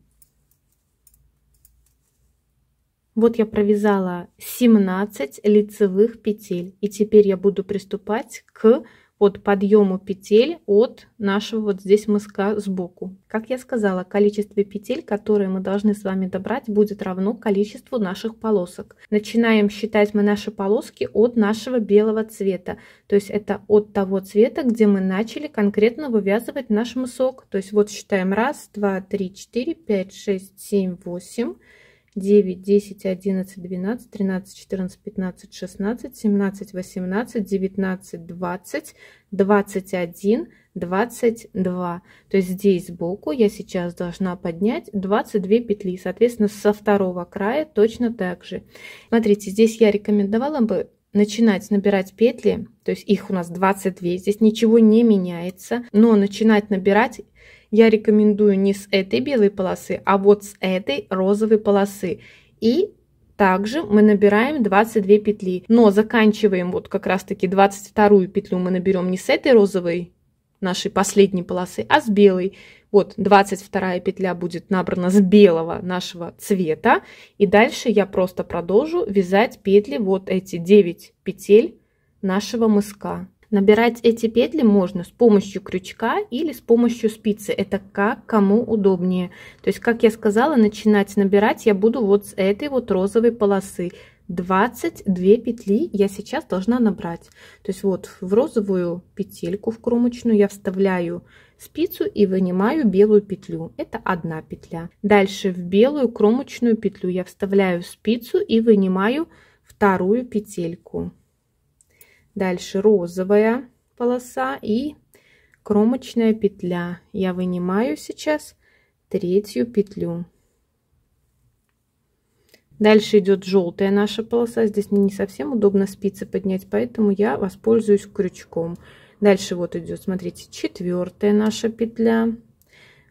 Вот я провязала 17 лицевых петель. И теперь я буду приступать к от подъему петель от нашего вот здесь мыска сбоку. Как я сказала, количество петель, которые мы должны с вами добрать, будет равно количеству наших полосок. Начинаем считать мы наши полоски от нашего белого цвета, то есть это от того цвета, где мы начали конкретно вывязывать наш мысок. То есть вот считаем 1, 2, 3, 4, 5, 6, 7, 8, 9, 10, 11, 12, 13, 14, 15, 16, 17, 18, 19, 20, 21, 22. То есть здесь сбоку я сейчас должна поднять 22 петли. Соответственно, со второго края точно так же. Смотрите, здесь я рекомендовала бы начинать набирать петли, то есть их у нас 22, здесь ничего не меняется, но начинать набирать я рекомендую не с этой белой полосы, а вот с этой розовой полосы. И также мы набираем 22 петли, но заканчиваем вот как раз таки 22 петлю мы наберем не с этой розовой нашей последней полосы, а с белой. Вот 22 петля будет набрана с белого нашего цвета. И дальше я просто продолжу вязать петли вот эти 9 петель нашего мыска. Набирать эти петли можно с помощью крючка или с помощью спицы. Это как кому удобнее. То есть, как я сказала, начинать набирать я буду вот с этой вот розовой полосы. 22 петли я сейчас должна набрать. То есть вот в розовую петельку, в кромочную я вставляю спицу и вынимаю белую петлю. Это одна петля. Дальше в белую кромочную петлю я вставляю спицу и вынимаю вторую петельку. Дальше розовая полоса и кромочная петля. Я вынимаю сейчас третью петлю. Дальше идет желтая наша полоса. Здесь мне не совсем удобно спицы поднять, поэтому я воспользуюсь крючком. Дальше вот идет, смотрите, четвертая наша петля.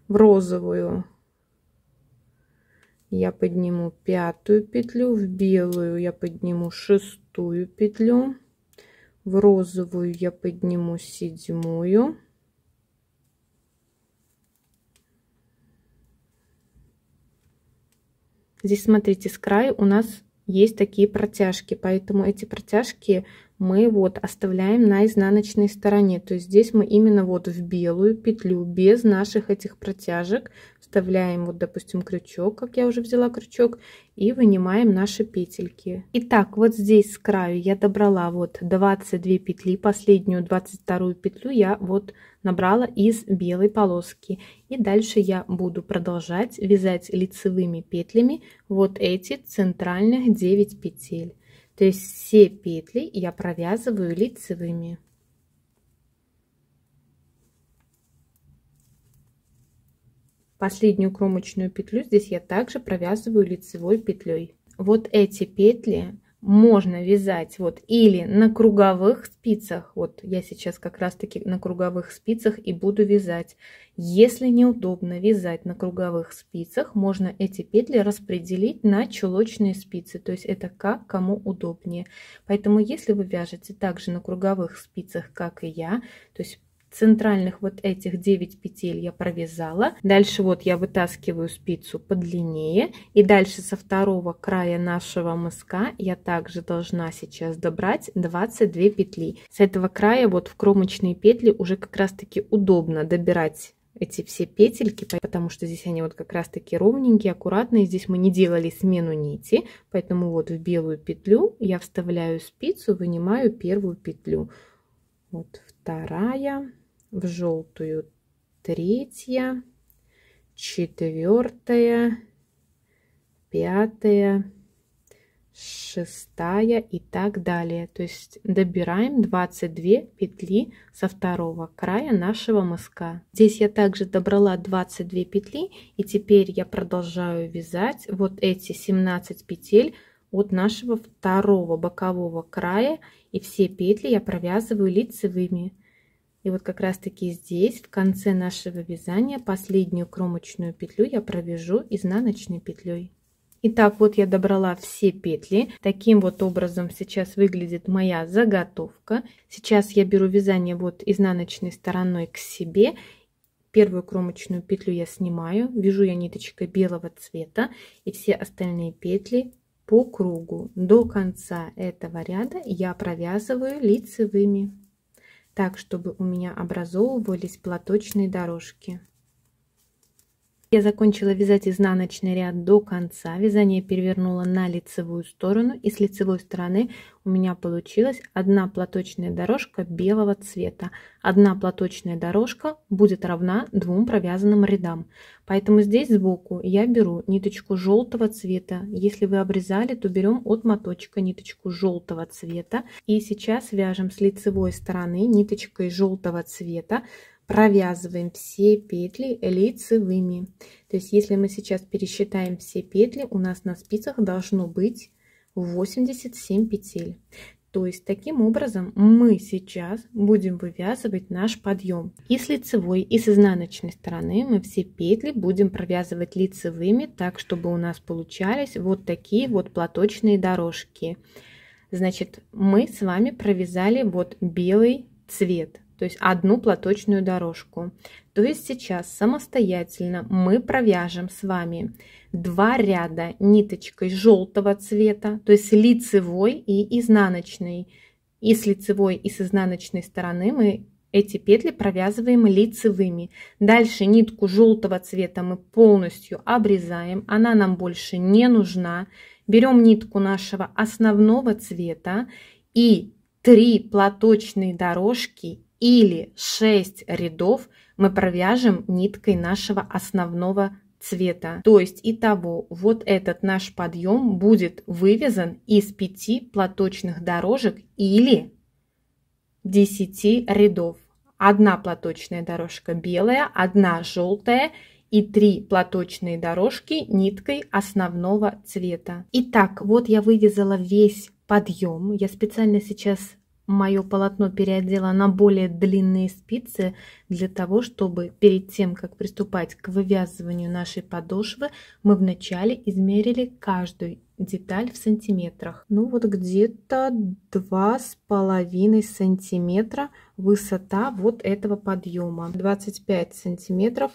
В розовую я подниму пятую петлю, в белую я подниму шестую петлю. В розовую я подниму седьмую. Здесь, смотрите, с края у нас есть такие протяжки, поэтому эти протяжки мы вот оставляем на изнаночной стороне. То есть здесь мы именно вот в белую петлю без наших этих протяжек вставляем вот, допустим, крючок, как я уже взяла крючок, и вынимаем наши петельки. Итак, вот здесь с краю я добрала вот 22 петли, последнюю 22 петлю я вот набрала из белой полоски. И дальше я буду продолжать вязать лицевыми петлями вот эти центральных 9 петель. То есть все петли я провязываю лицевыми. Последнюю кромочную петлю здесь я также провязываю лицевой петлей. Вот эти петли можно вязать вот или на круговых спицах, вот я сейчас как раз таки на круговых спицах и буду вязать. Если неудобно вязать на круговых спицах, можно эти петли распределить на чулочные спицы, то есть это как кому удобнее. Поэтому если вы вяжете также на круговых спицах, как и я, то есть центральных вот этих 9 петель я провязала. Дальше вот я вытаскиваю спицу подлиннее. И дальше со второго края нашего мыска я также должна сейчас добрать 22 петли. С этого края вот в кромочные петли уже как раз таки удобно добирать эти все петельки, потому что здесь они вот как раз таки ровненькие, аккуратные. Здесь мы не делали смену нити, поэтому вот в белую петлю я вставляю спицу, вынимаю первую петлю. Вот вторая, в желтую третья, четвертая, пятая, шестая и так далее. То есть добираем 22 петли со второго края нашего мыска. Здесь я также добрала 22 петли и теперь я продолжаю вязать вот эти 17 петель от нашего второго бокового края и все петли я провязываю лицевыми. И вот как раз таки здесь, в конце нашего вязания, последнюю кромочную петлю я провяжу изнаночной петлей. Итак, вот я добрала все петли. Таким вот образом сейчас выглядит моя заготовка. Сейчас я беру вязание вот изнаночной стороной к себе. Первую кромочную петлю я снимаю, вяжу я ниточкой белого цвета и все остальные петли по кругу. До конца этого ряда я провязываю лицевыми так, чтобы у меня образовывались платочные дорожки. Я закончила вязать изнаночный ряд до конца. Вязание перевернула на лицевую сторону и с лицевой стороны у меня получилась одна платочная дорожка белого цвета. Одна платочная дорожка будет равна двум провязанным рядам. Поэтому здесь сбоку я беру ниточку желтого цвета. Если вы обрезали, то берем от моточка ниточку желтого цвета. И сейчас вяжем с лицевой стороны ниточкой желтого цвета провязываем все петли лицевыми. То есть, если мы сейчас пересчитаем все петли, у нас на спицах должно быть 87 петель. То есть таким образом мы сейчас будем вывязывать наш подъем. И с лицевой, и с изнаночной стороны мы все петли будем провязывать лицевыми, так чтобы у нас получались вот такие вот платочные дорожки. Значит, мы с вами провязали вот белый цвет то есть одну платочную дорожку. То есть сейчас самостоятельно мы провяжем с вами два ряда ниточкой желтого цвета, то есть лицевой и изнаночной. И с лицевой, и с изнаночной стороны мы эти петли провязываем лицевыми. Дальше нитку желтого цвета мы полностью обрезаем, она нам больше не нужна. Берем нитку нашего основного цвета и три платочные дорожки или 6 рядов мы провяжем ниткой нашего основного цвета. То есть и того, вот этот наш подъем будет вывязан из 5 платочных дорожек или 10 рядов. Одна платочная дорожка белая, одна желтая и три платочные дорожки ниткой основного цвета. Итак, вот я вывязала весь подъем. Я специально сейчас мое полотно переодела на более длинные спицы для того, чтобы перед тем, как приступать к вывязыванию нашей подошвы, мы вначале измерили каждую деталь в сантиметрах. Ну вот где-то два с половиной сантиметра высота вот этого подъема. 25 сантиметров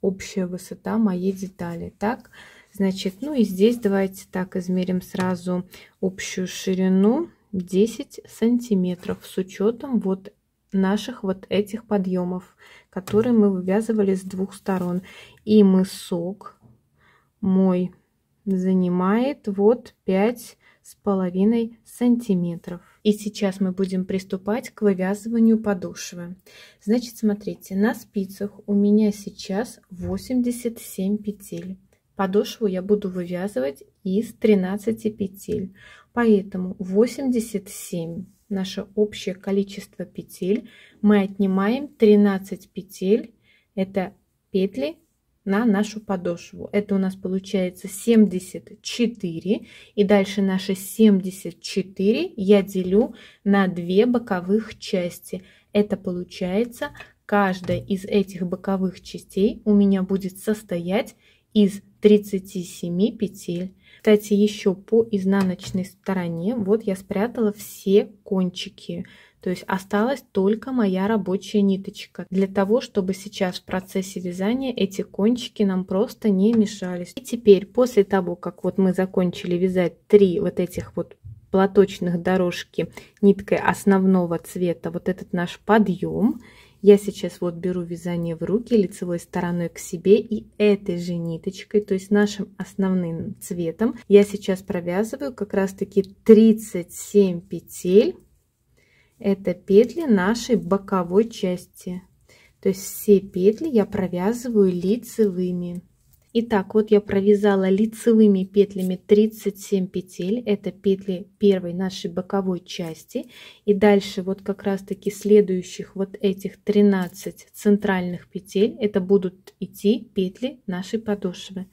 общая высота моей детали. Так, значит, ну и здесь давайте так измерим сразу общую ширину 10 сантиметров с учетом вот наших вот этих подъемов, которые мы вывязывали с двух сторон. И мысок мой занимает вот пять с половиной сантиметров. И сейчас мы будем приступать к вывязыванию подошвы. Значит, смотрите, на спицах у меня сейчас 87 петель. Подошву я буду вывязывать из 13 петель. Поэтому 87, наше общее количество петель, мы отнимаем 13 петель, это петли на нашу подошву. Это у нас получается 74. И дальше наши 74 я делю на две боковых части. Это получается каждая из этих боковых частей у меня будет состоять из 37 петель. Кстати, еще по изнаночной стороне вот я спрятала все кончики. То есть осталась только моя рабочая ниточка. Для того, чтобы сейчас в процессе вязания эти кончики нам просто не мешались. И теперь, после того, как вот мы закончили вязать три вот этих вот платочных дорожки ниткой основного цвета, вот этот наш подъем, я сейчас вот беру вязание в руки лицевой стороной к себе и этой же ниточкой, то есть нашим основным цветом, я сейчас провязываю как раз таки 37 петель. Это петли нашей боковой части. То есть все петли я провязываю лицевыми. Итак, вот я провязала лицевыми петлями 37 петель. Это петли первой нашей боковой части. И дальше вот как раз таки следующих вот этих 13 центральных петель. Это будут идти петли нашей подошвы.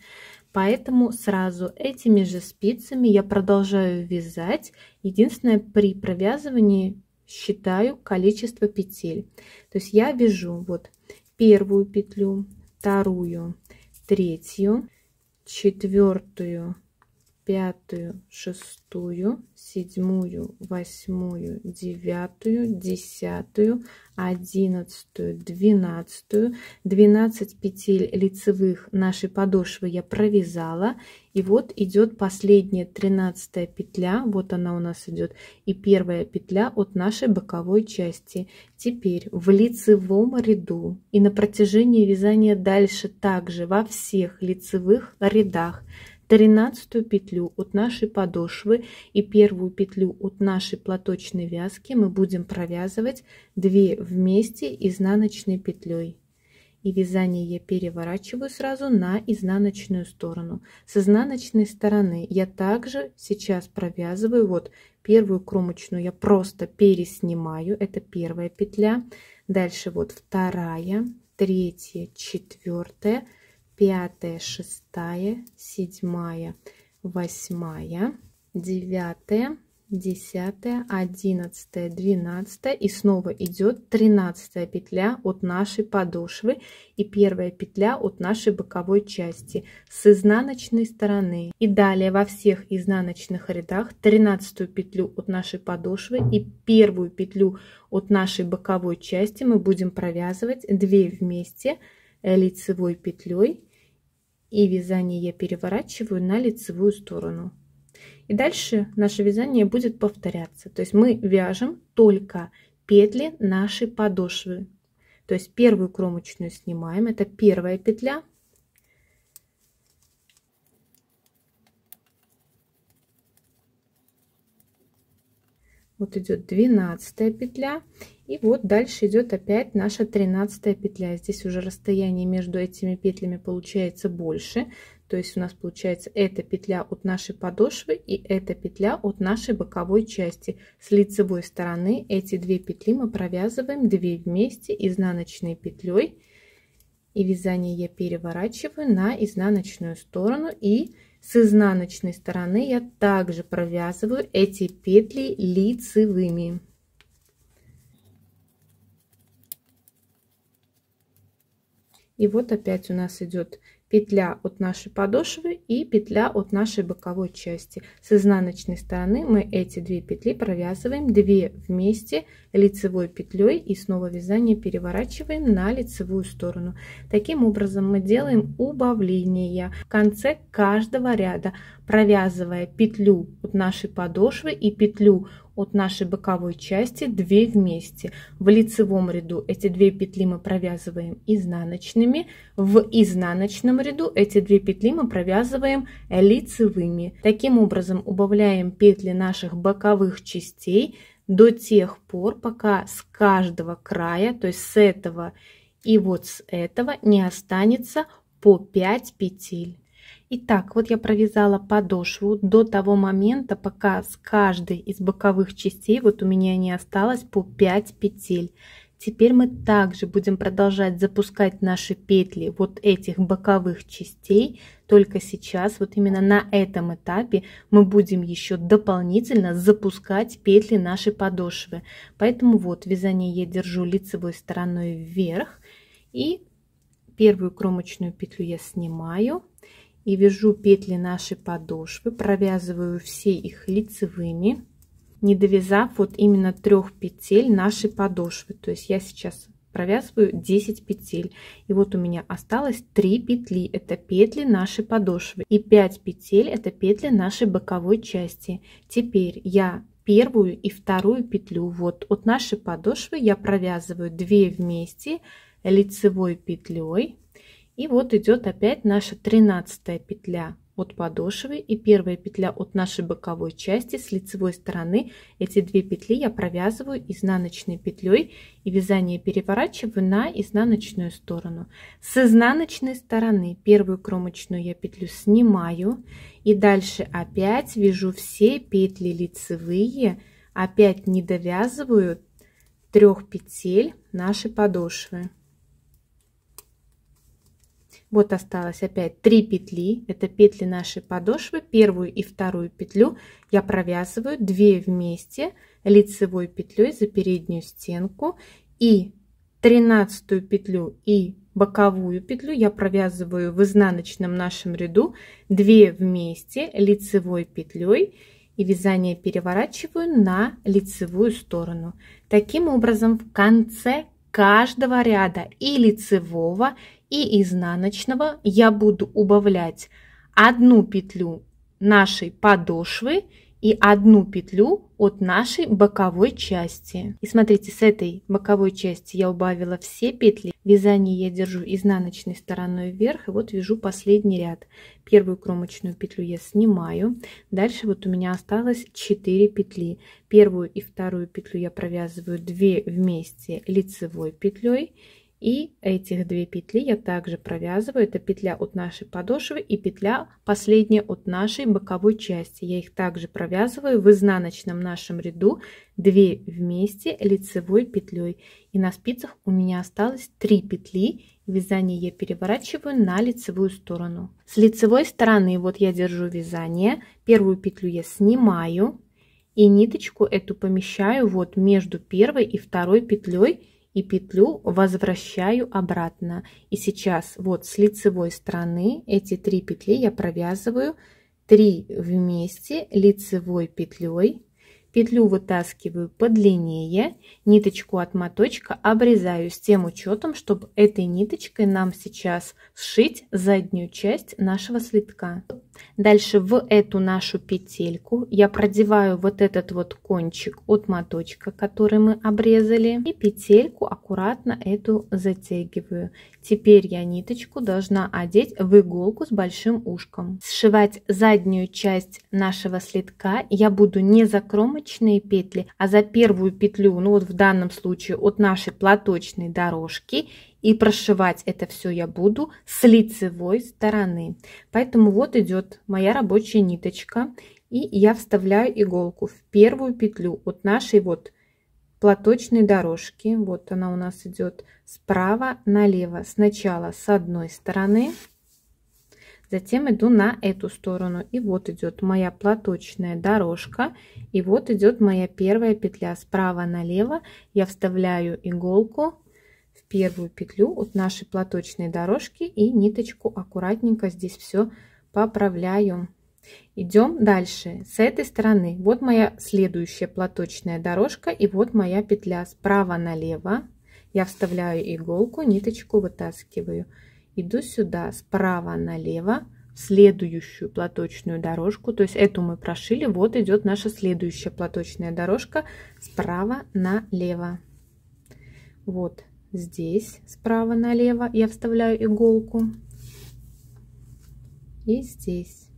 Поэтому сразу этими же спицами я продолжаю вязать. Единственное, при провязывании считаю количество петель. То есть я вяжу вот первую петлю, вторую, третью, четвертую пятую, шестую, седьмую, восьмую, девятую, десятую, одиннадцатую, двенадцатую. Двенадцать петель лицевых нашей подошвы я провязала. И вот идет последняя тринадцатая петля, вот она у нас идет, и первая петля от нашей боковой части. Теперь в лицевом ряду и на протяжении вязания дальше также во всех лицевых рядах 13 петлю от нашей подошвы и первую петлю от нашей платочной вязки мы будем провязывать 2 вместе изнаночной петлей и вязание я переворачиваю сразу на изнаночную сторону. С изнаночной стороны я также сейчас провязываю вот первую кромочную я просто переснимаю, это первая петля, дальше вот вторая, третья, четвертая, пятая, шестая, седьмая, восьмая, девятая, десятая, одиннадцатая, двенадцатая и снова идет тринадцатая петля от нашей подошвы и первая петля от нашей боковой части с изнаночной стороны. И далее во всех изнаночных рядах тринадцатую петлю от нашей подошвы и первую петлю от нашей боковой части мы будем провязывать 2 вместе лицевой петлей и вязание я переворачиваю на лицевую сторону. И дальше наше вязание будет повторяться. То есть мы вяжем только петли нашей подошвы. То есть первую кромочную снимаем, это первая петля, вот идет 12 петля и вот дальше идет опять наша 13 петля здесь уже расстояние между этими петлями получается больше то есть у нас получается эта петля от нашей подошвы и эта петля от нашей боковой части с лицевой стороны эти две петли мы провязываем 2 вместе изнаночной петлей и вязание я переворачиваю на изнаночную сторону и с изнаночной стороны я также провязываю эти петли лицевыми. И вот опять у нас идет петля от нашей подошвы и петля от нашей боковой части. С изнаночной стороны мы эти две петли провязываем 2 вместе лицевой петлей и снова вязание переворачиваем на лицевую сторону. Таким образом мы делаем убавление в конце каждого ряда, провязывая петлю от нашей подошвы и петлю от нашей боковой части 2 вместе. В лицевом ряду эти две петли мы провязываем изнаночными, в изнаночном ряду эти две петли мы провязываем лицевыми. Таким образом убавляем петли наших боковых частей до тех пор, пока с каждого края, то есть с этого и вот с этого не останется по 5 петель. Итак, вот я провязала подошву до того момента, пока с каждой из боковых частей, вот у меня не осталось по 5 петель. Теперь мы также будем продолжать запускать наши петли вот этих боковых частей, только сейчас, вот именно на этом этапе мы будем еще дополнительно запускать петли нашей подошвы. Поэтому вот вязание я держу лицевой стороной вверх и первую кромочную петлю я снимаю и вяжу петли нашей подошвы, провязываю все их лицевыми не довязав вот именно трех петель нашей подошвы. То есть я сейчас провязываю 10 петель. И вот у меня осталось 3 петли. Это петли нашей подошвы. И 5 петель это петли нашей боковой части. Теперь я первую и вторую петлю вот от нашей подошвы я провязываю 2 вместе лицевой петлей. И вот идет опять наша 13 петля от подошвы и первая петля от нашей боковой части с лицевой стороны. Эти две петли я провязываю изнаночной петлей и вязание переворачиваю на изнаночную сторону. С изнаночной стороны первую кромочную я петлю снимаю и дальше опять вяжу все петли лицевые, опять не довязываю трех петель нашей подошвы. Вот осталось опять 3 петли, это петли нашей подошвы. Первую и вторую петлю я провязываю 2 вместе лицевой петлей за переднюю стенку. И 13 петлю и боковую петлю я провязываю в изнаночном нашем ряду 2 вместе лицевой петлей и вязание переворачиваю на лицевую сторону. Таким образом в конце каждого ряда и лицевого и изнаночного я буду убавлять одну петлю нашей подошвы и одну петлю от нашей боковой части. И смотрите, с этой боковой части я убавила все петли. Вязание я держу изнаночной стороной вверх. И вот вяжу последний ряд. Первую кромочную петлю я снимаю. Дальше вот у меня осталось 4 петли. Первую и вторую петлю я провязываю 2 вместе лицевой петлей и этих две петли я также провязываю. Это петля от нашей подошвы и петля последняя от нашей боковой части. Я их также провязываю в изнаночном нашем ряду 2 вместе лицевой петлей. И на спицах у меня осталось 3 петли. Вязание я переворачиваю на лицевую сторону. С лицевой стороны вот я держу вязание. Первую петлю я снимаю. И ниточку эту помещаю вот между первой и второй петлей и петлю возвращаю обратно. И сейчас вот с лицевой стороны эти три петли я провязываю 3 вместе лицевой петлей. Петлю вытаскиваю подлиннее, ниточку от моточка обрезаю с тем учетом, чтобы этой ниточкой нам сейчас сшить заднюю часть нашего слитка. Дальше в эту нашу петельку я продеваю вот этот вот кончик от моточка, который мы обрезали. И петельку аккуратно эту затягиваю. Теперь я ниточку должна одеть в иголку с большим ушком. Сшивать заднюю часть нашего следка я буду не за кромочные петли, а за первую петлю, ну вот в данном случае от нашей платочной дорожки и прошивать это все я буду с лицевой стороны. Поэтому вот идет моя рабочая ниточка. И я вставляю иголку в первую петлю от нашей вот платочной дорожки. Вот она у нас идет справа налево. Сначала с одной стороны, затем иду на эту сторону. И вот идет моя платочная дорожка. И вот идет моя первая петля справа налево. Я вставляю иголку в первую петлю от нашей платочной дорожки и ниточку аккуратненько здесь все поправляю. Идем дальше. С этой стороны вот моя следующая платочная дорожка и вот моя петля справа налево. Я вставляю иголку, ниточку вытаскиваю. Иду сюда справа налево в следующую платочную дорожку. То есть эту мы прошили. Вот идет наша следующая платочная дорожка справа налево. Вот здесь справа налево я вставляю иголку и здесь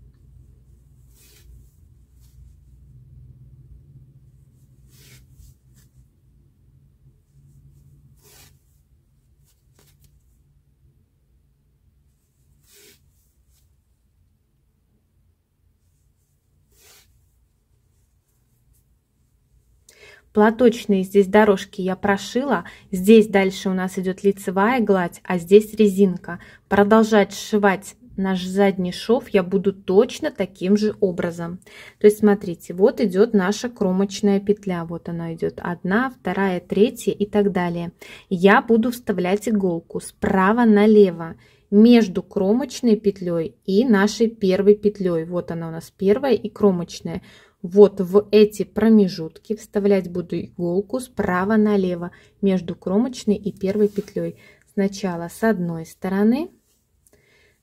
Платочные здесь дорожки я прошила, здесь дальше у нас идет лицевая гладь, а здесь резинка. Продолжать сшивать наш задний шов я буду точно таким же образом. То есть смотрите, вот идет наша кромочная петля, вот она идет одна, вторая, третья и так далее. Я буду вставлять иголку справа налево между кромочной петлей и нашей первой петлей. Вот она у нас первая и кромочная. Вот в эти промежутки вставлять буду иголку справа налево между кромочной и первой петлей. Сначала с одной стороны,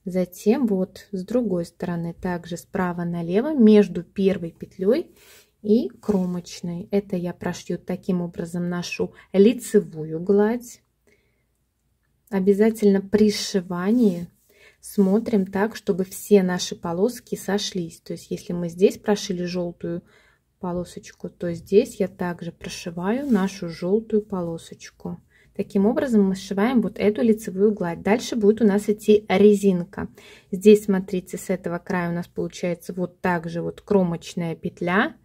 затем вот с другой стороны, также справа налево между первой петлей и кромочной. Это я прошью таким образом нашу лицевую гладь. Обязательно при сшивании смотрим так, чтобы все наши полоски сошлись. То есть если мы здесь прошили желтую полосочку, то здесь я также прошиваю нашу желтую полосочку. Таким образом мы сшиваем вот эту лицевую гладь. Дальше будет у нас идти резинка. Здесь, смотрите, с этого края у нас получается вот так же вот кромочная петля.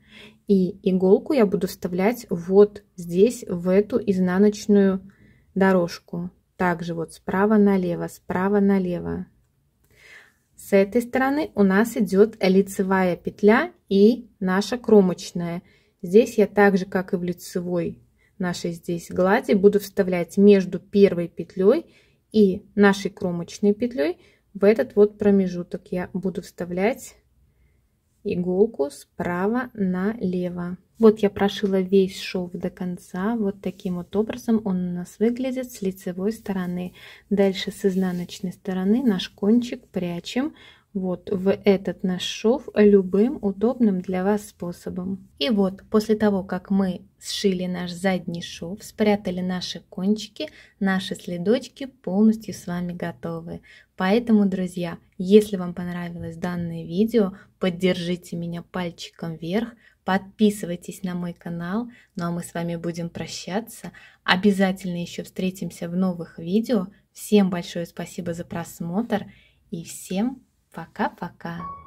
И иголку я буду вставлять вот здесь, в эту изнаночную дорожку. Также вот справа налево, справа налево. С этой стороны у нас идет лицевая петля и наша кромочная. Здесь я так же, как и в лицевой нашей здесь глади, буду вставлять между первой петлей и нашей кромочной петлей в этот вот промежуток я буду вставлять иголку справа налево. Вот я прошила весь шов до конца. Вот таким вот образом он у нас выглядит с лицевой стороны. Дальше с изнаночной стороны наш кончик прячем вот в этот наш шов любым удобным для вас способом. И вот после того, как мы сшили наш задний шов, спрятали наши кончики, наши следочки полностью с вами готовы. Поэтому, друзья, если вам понравилось данное видео, поддержите меня пальчиком вверх, подписывайтесь на мой канал, ну а мы с вами будем прощаться. Обязательно еще встретимся в новых видео. Всем большое спасибо за просмотр и всем пока-пока!